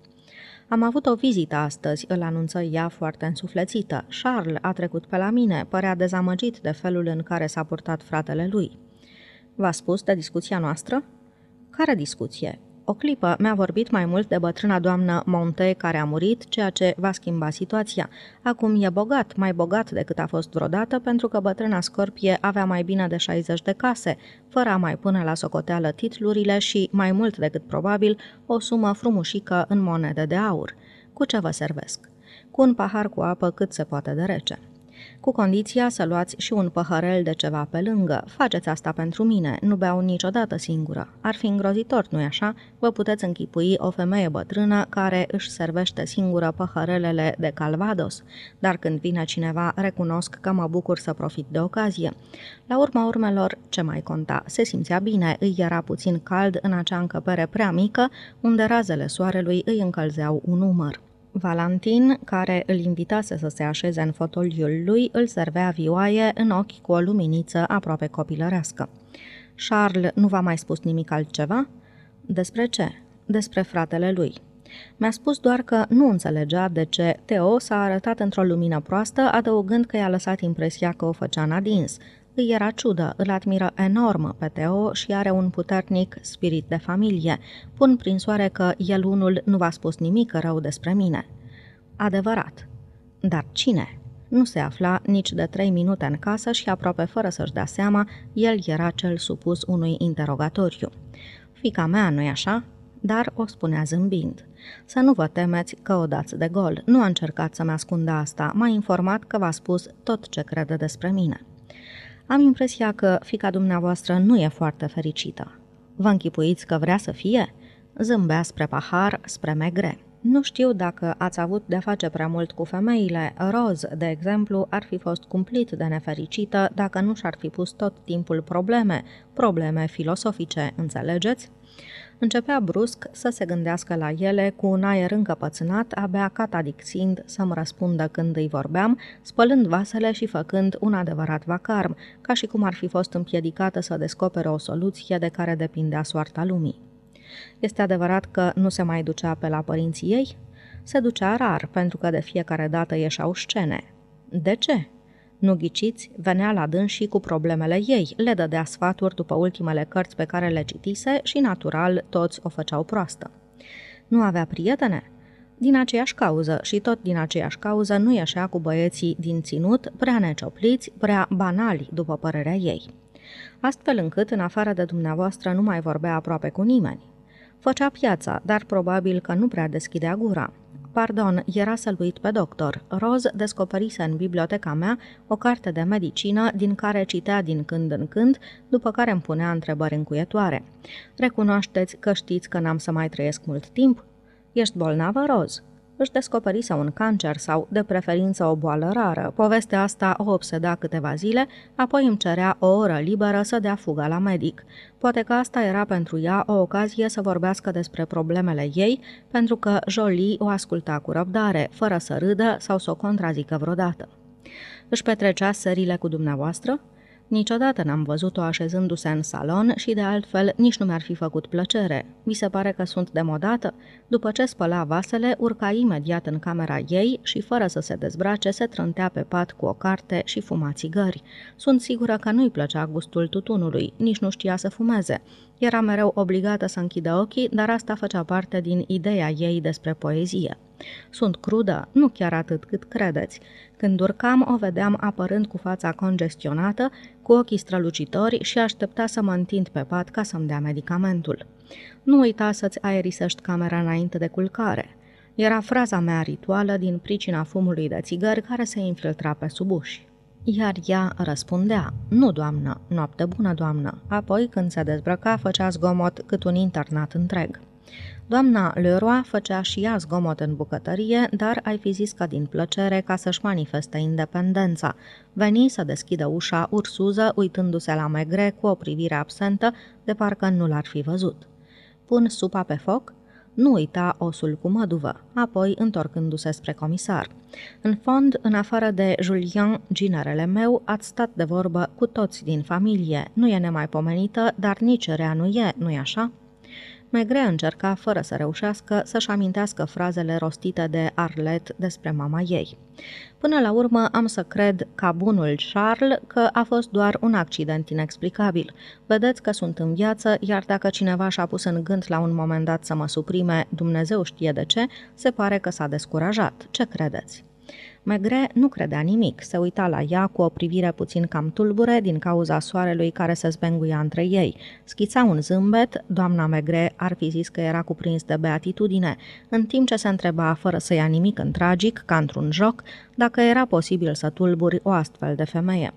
Am avut o vizită astăzi, îl anunță ea foarte însuflețită. Charles a trecut pe la mine, părea dezamăgit de felul în care s-a purtat fratele lui. V-a spus de discuția noastră? Care discuție? O clipă mi-a vorbit mai mult de bătrâna doamnă Monte care a murit, ceea ce va schimba situația. Acum e bogat, mai bogat decât a fost vreodată, pentru că bătrâna Scorpie avea mai bine de 60 de case, fără a mai pune la socoteală titlurile și, mai mult decât probabil, o sumă frumușică în monede de aur. Cu ce vă servesc? Cu un pahar cu apă cât se poate de rece cu condiția să luați și un păhărel de ceva pe lângă. Faceți asta pentru mine, nu beau niciodată singură. Ar fi îngrozitor, nu-i așa? Vă puteți închipui o femeie bătrână care își servește singură păhărelele de calvados, dar când vine cineva, recunosc că mă bucur să profit de ocazie. La urma urmelor, ce mai conta? Se simțea bine, îi era puțin cald în acea încăpere prea mică, unde razele soarelui îi încălzeau un umăr. Valentin, care îl invitase să se așeze în fotoliul lui, îl servea vioaie în ochi cu o luminiță aproape copilărească. Charles nu v-a mai spus nimic altceva? Despre ce? Despre fratele lui. Mi-a spus doar că nu înțelegea de ce Teo s-a arătat într-o lumină proastă, adăugând că i-a lăsat impresia că o făcea nadins, îi era ciudă, îl admiră enorm pe Teo și are un puternic spirit de familie. Pun prin soare că el unul nu v-a spus nimic rău despre mine. Adevărat. Dar cine? Nu se afla nici de trei minute în casă și aproape fără să-și dea seama, el era cel supus unui interogatoriu. Fica mea, nu-i așa? Dar o spunea zâmbind. Să nu vă temeți că o dați de gol. Nu a încercat să-mi ascundă asta. M-a informat că v-a spus tot ce crede despre mine. Am impresia că fica dumneavoastră nu e foarte fericită. Vă închipuiți că vrea să fie? Zâmbea spre pahar, spre megre. Nu știu dacă ați avut de face prea mult cu femeile. Roz, de exemplu, ar fi fost cumplit de nefericită dacă nu și-ar fi pus tot timpul probleme, probleme filosofice, înțelegeți? Începea brusc să se gândească la ele cu un aer încăpățânat, abia catadixind să-mi răspundă când îi vorbeam, spălând vasele și făcând un adevărat vacarm, ca și cum ar fi fost împiedicată să descopere o soluție de care depindea soarta lumii. Este adevărat că nu se mai ducea pe la părinții ei? Se ducea rar, pentru că de fiecare dată ieșau scene. De ce? Nu ghiciți, venea la dânsii cu problemele ei, le dădea sfaturi după ultimele cărți pe care le citise și, natural, toți o făceau proastă. Nu avea prietene? Din aceeași cauză și tot din aceeași cauză nu ieșea cu băieții din ținut, prea neciopliți, prea banali, după părerea ei. Astfel încât, în afară de dumneavoastră, nu mai vorbea aproape cu nimeni. Făcea piața, dar probabil că nu prea deschidea gura. Pardon, era săluit pe doctor. Roz descoperise în biblioteca mea o carte de medicină din care citea din când în când, după care îmi punea întrebări încuietoare. Recunoașteți că știți că n-am să mai trăiesc mult timp? Ești bolnavă, Roz? își descoperise un cancer sau, de preferință, o boală rară. Povestea asta o obseda câteva zile, apoi îmi cerea o oră liberă să dea fuga la medic. Poate că asta era pentru ea o ocazie să vorbească despre problemele ei, pentru că Jolie o asculta cu răbdare, fără să râdă sau să o contrazică vreodată. Își petrecea serile cu dumneavoastră? Niciodată n-am văzut-o așezându-se în salon și de altfel nici nu mi-ar fi făcut plăcere. Mi se pare că sunt demodată. După ce spăla vasele, urca imediat în camera ei și, fără să se dezbrace, se trântea pe pat cu o carte și fuma țigări. Sunt sigură că nu-i plăcea gustul tutunului, nici nu știa să fumeze. Era mereu obligată să închidă ochii, dar asta făcea parte din ideea ei despre poezie. Sunt crudă, nu chiar atât cât credeți. Când urcam, o vedeam apărând cu fața congestionată, cu ochii strălucitori și aștepta să mă întind pe pat ca să-mi dea medicamentul. Nu uita să-ți aerisești camera înainte de culcare. Era fraza mea rituală din pricina fumului de țigări care se infiltra pe sub uși. Iar ea răspundea, nu doamnă, noapte bună doamnă, apoi când se dezbrăca făcea zgomot cât un internat întreg. Doamna Leroy făcea și ea zgomot în bucătărie, dar ai fi zis că din plăcere ca să-și manifeste independența. Veni să deschidă ușa ursuză, uitându-se la Megre cu o privire absentă, de parcă nu l-ar fi văzut. Pun supa pe foc? nu uita osul cu măduvă, apoi întorcându-se spre comisar. În fond, în afară de Julien, ginerele meu, ați stat de vorbă cu toți din familie. Nu e nemaipomenită, dar nici rea nu e, nu-i așa? Megre încerca, fără să reușească, să-și amintească frazele rostite de Arlet despre mama ei. Până la urmă am să cred ca bunul Charles că a fost doar un accident inexplicabil. Vedeți că sunt în viață, iar dacă cineva și-a pus în gând la un moment dat să mă suprime, Dumnezeu știe de ce, se pare că s-a descurajat. Ce credeți? Megre nu credea nimic, se uita la ea cu o privire puțin cam tulbure din cauza soarelui care se zbenguia între ei. Schița un zâmbet, doamna Megre ar fi zis că era cuprins de beatitudine, în timp ce se întreba, fără să ia nimic în tragic, ca într-un joc, dacă era posibil să tulburi o astfel de femeie.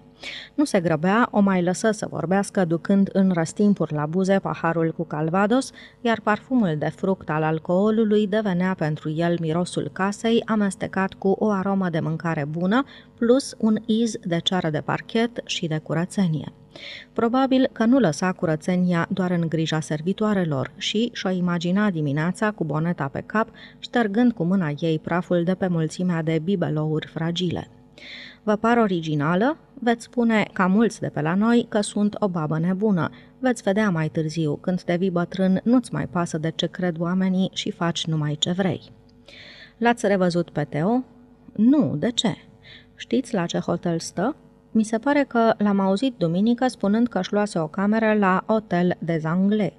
Nu se grăbea, o mai lăsă să vorbească ducând în răstimpuri la buze paharul cu calvados, iar parfumul de fruct al alcoolului devenea pentru el mirosul casei amestecat cu o aromă de mâncare bună, plus un iz de ceară de parchet și de curățenie. Probabil că nu lăsa curățenia doar în grija servitoarelor și și-o imagina dimineața cu boneta pe cap, ștergând cu mâna ei praful de pe mulțimea de bibelouri fragile. Vă par originală? Veți spune, ca mulți de pe la noi, că sunt o babă nebună. Veți vedea mai târziu, când devii bătrân, nu-ți mai pasă de ce cred oamenii și faci numai ce vrei. L-ați revăzut pe Teo? Nu, de ce? Știți la ce hotel stă? Mi se pare că l-am auzit duminică spunând că își luase o cameră la Hotel des Anglais.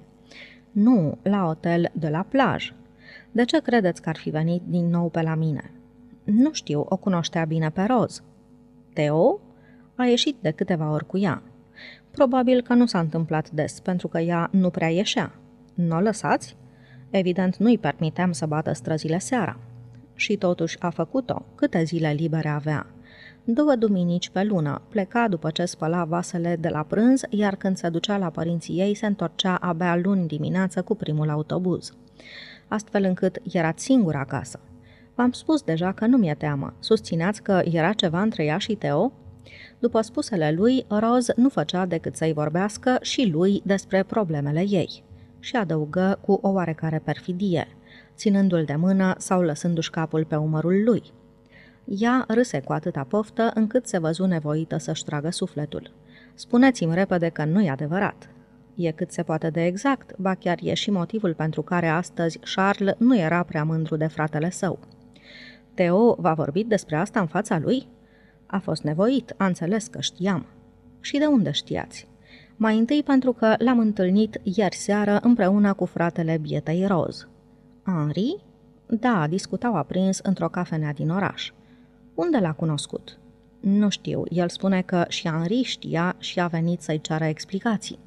Nu, la hotel de la plaj. De ce credeți că ar fi venit din nou pe la mine? Nu știu, o cunoștea bine pe Roz. Teo a ieșit de câteva ori cu ea. Probabil că nu s-a întâmplat des, pentru că ea nu prea ieșea. Nu o lăsați? Evident, nu-i permiteam să bată străzile seara. Și totuși a făcut-o. Câte zile libere avea? Două duminici pe lună, pleca după ce spăla vasele de la prânz, iar când se ducea la părinții ei, se întorcea abia luni dimineață cu primul autobuz. Astfel încât era singura acasă V-am spus deja că nu mi-e teamă. Susțineați că era ceva între ea și Teo? După spusele lui, Roz nu făcea decât să-i vorbească și lui despre problemele ei. Și adăugă cu o oarecare perfidie, ținându-l de mână sau lăsându-și capul pe umărul lui. Ea râse cu atâta poftă încât se văzu nevoită să-și tragă sufletul. Spuneți-mi repede că nu e adevărat. E cât se poate de exact, ba chiar e și motivul pentru care astăzi Charles nu era prea mândru de fratele său. Teo v-a vorbit despre asta în fața lui? A fost nevoit, a înțeles că știam. Și de unde știați? Mai întâi pentru că l-am întâlnit ieri seară împreună cu fratele bietei Roz. Henri? Da, discutau aprins într-o cafenea din oraș. Unde l-a cunoscut? Nu știu, el spune că și Henri știa și a venit să-i ceară explicații.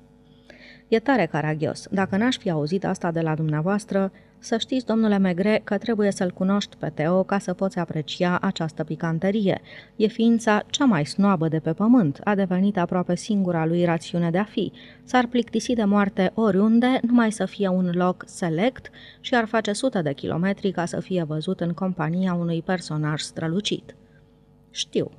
E tare caragios. Dacă n-aș fi auzit asta de la dumneavoastră, să știți, domnule Megre, că trebuie să-l cunoști pe Teo ca să poți aprecia această picanterie. E ființa cea mai snoabă de pe pământ, a devenit aproape singura lui rațiune de a fi. S-ar plictisi de moarte oriunde, numai să fie un loc select și ar face sute de kilometri ca să fie văzut în compania unui personaj strălucit. Știu.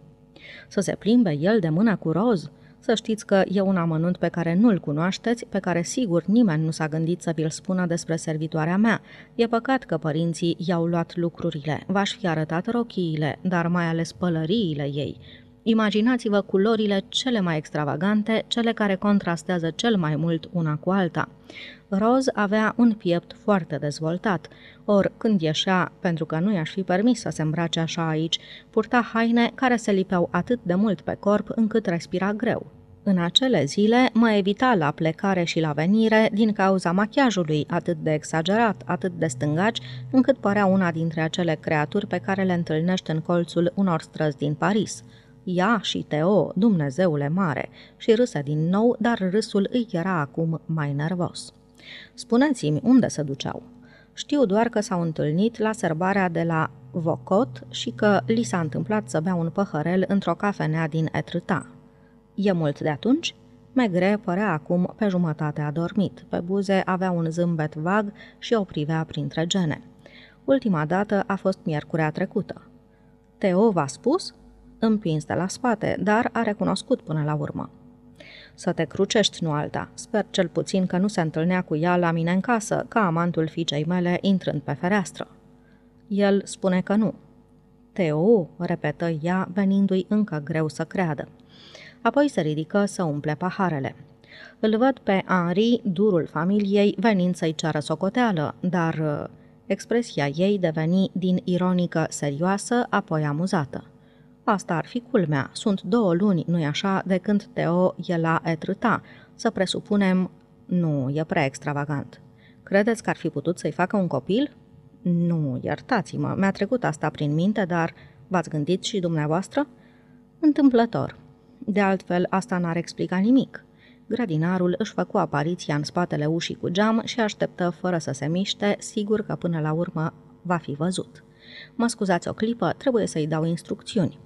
Să se plimbe el de mână cu roz? Să știți că e un amănunt pe care nu-l cunoașteți, pe care sigur nimeni nu s-a gândit să vi-l spună despre servitoarea mea. E păcat că părinții i-au luat lucrurile. V-aș fi arătat rochiile, dar mai ales pălăriile ei. Imaginați-vă culorile cele mai extravagante, cele care contrastează cel mai mult una cu alta. Roz avea un piept foarte dezvoltat, Or, când ieșea, pentru că nu i-aș fi permis să se îmbrace așa aici, purta haine care se lipeau atât de mult pe corp încât respira greu. În acele zile mă evita la plecare și la venire din cauza machiajului atât de exagerat, atât de stângaci, încât părea una dintre acele creaturi pe care le întâlnești în colțul unor străzi din Paris. Ea și Teo, Dumnezeule mare, și râse din nou, dar râsul îi era acum mai nervos. Spuneți-mi unde se duceau. Știu doar că s-au întâlnit la sărbarea de la Vocot și că li s-a întâmplat să bea un păhărel într-o cafenea din Etrita. E mult de atunci? Megre părea acum pe jumătate adormit, pe buze avea un zâmbet vag și o privea printre gene. Ultima dată a fost miercurea trecută. Teo v-a spus? Împins de la spate, dar a recunoscut până la urmă. Să te crucești, nu alta. Sper cel puțin că nu se întâlnea cu ea la mine în casă, ca amantul fiicei mele intrând pe fereastră. El spune că nu. Teo, repetă ea, venindu-i încă greu să creadă. Apoi se ridică să umple paharele. Îl văd pe Henri, durul familiei, venind să-i ceară socoteală, dar... Uh, expresia ei deveni din ironică serioasă, apoi amuzată. Asta ar fi culmea. Sunt două luni, nu-i așa, de când Teo e la etrâta. Să presupunem, nu, e prea extravagant. Credeți că ar fi putut să-i facă un copil? Nu, iertați-mă, mi-a trecut asta prin minte, dar v-ați gândit și dumneavoastră? Întâmplător. De altfel, asta n-ar explica nimic. Grădinarul își făcu apariția în spatele ușii cu geam și așteptă fără să se miște, sigur că până la urmă va fi văzut. Mă scuzați o clipă, trebuie să-i dau instrucțiuni.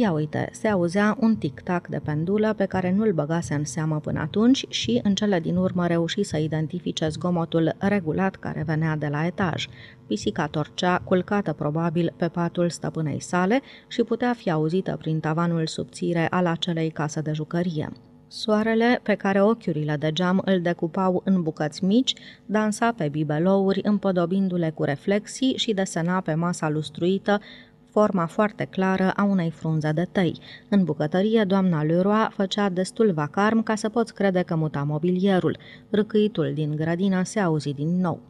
Ia uite, se auzea un tic-tac de pendulă pe care nu-l băgase în seamă până atunci și în cele din urmă reuși să identifice zgomotul regulat care venea de la etaj. Pisica torcea, culcată probabil pe patul stăpânei sale și putea fi auzită prin tavanul subțire al acelei case de jucărie. Soarele, pe care ochiurile de geam îl decupau în bucăți mici, dansa pe bibelouri, împodobindu-le cu reflexii și desena pe masa lustruită forma foarte clară a unei frunze de tăi. În bucătărie, doamna Leroy făcea destul vacarm ca să poți crede că muta mobilierul. Râcâitul din grădina se auzi din nou.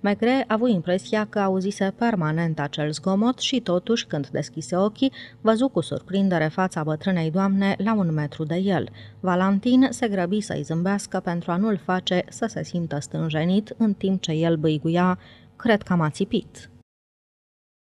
Megre a avut impresia că auzise permanent acel zgomot și totuși, când deschise ochii, văzu cu surprindere fața bătrânei doamne la un metru de el. Valentin se grăbi să-i zâmbească pentru a nu-l face să se simtă stânjenit în timp ce el băiguia, cred că am ațipit.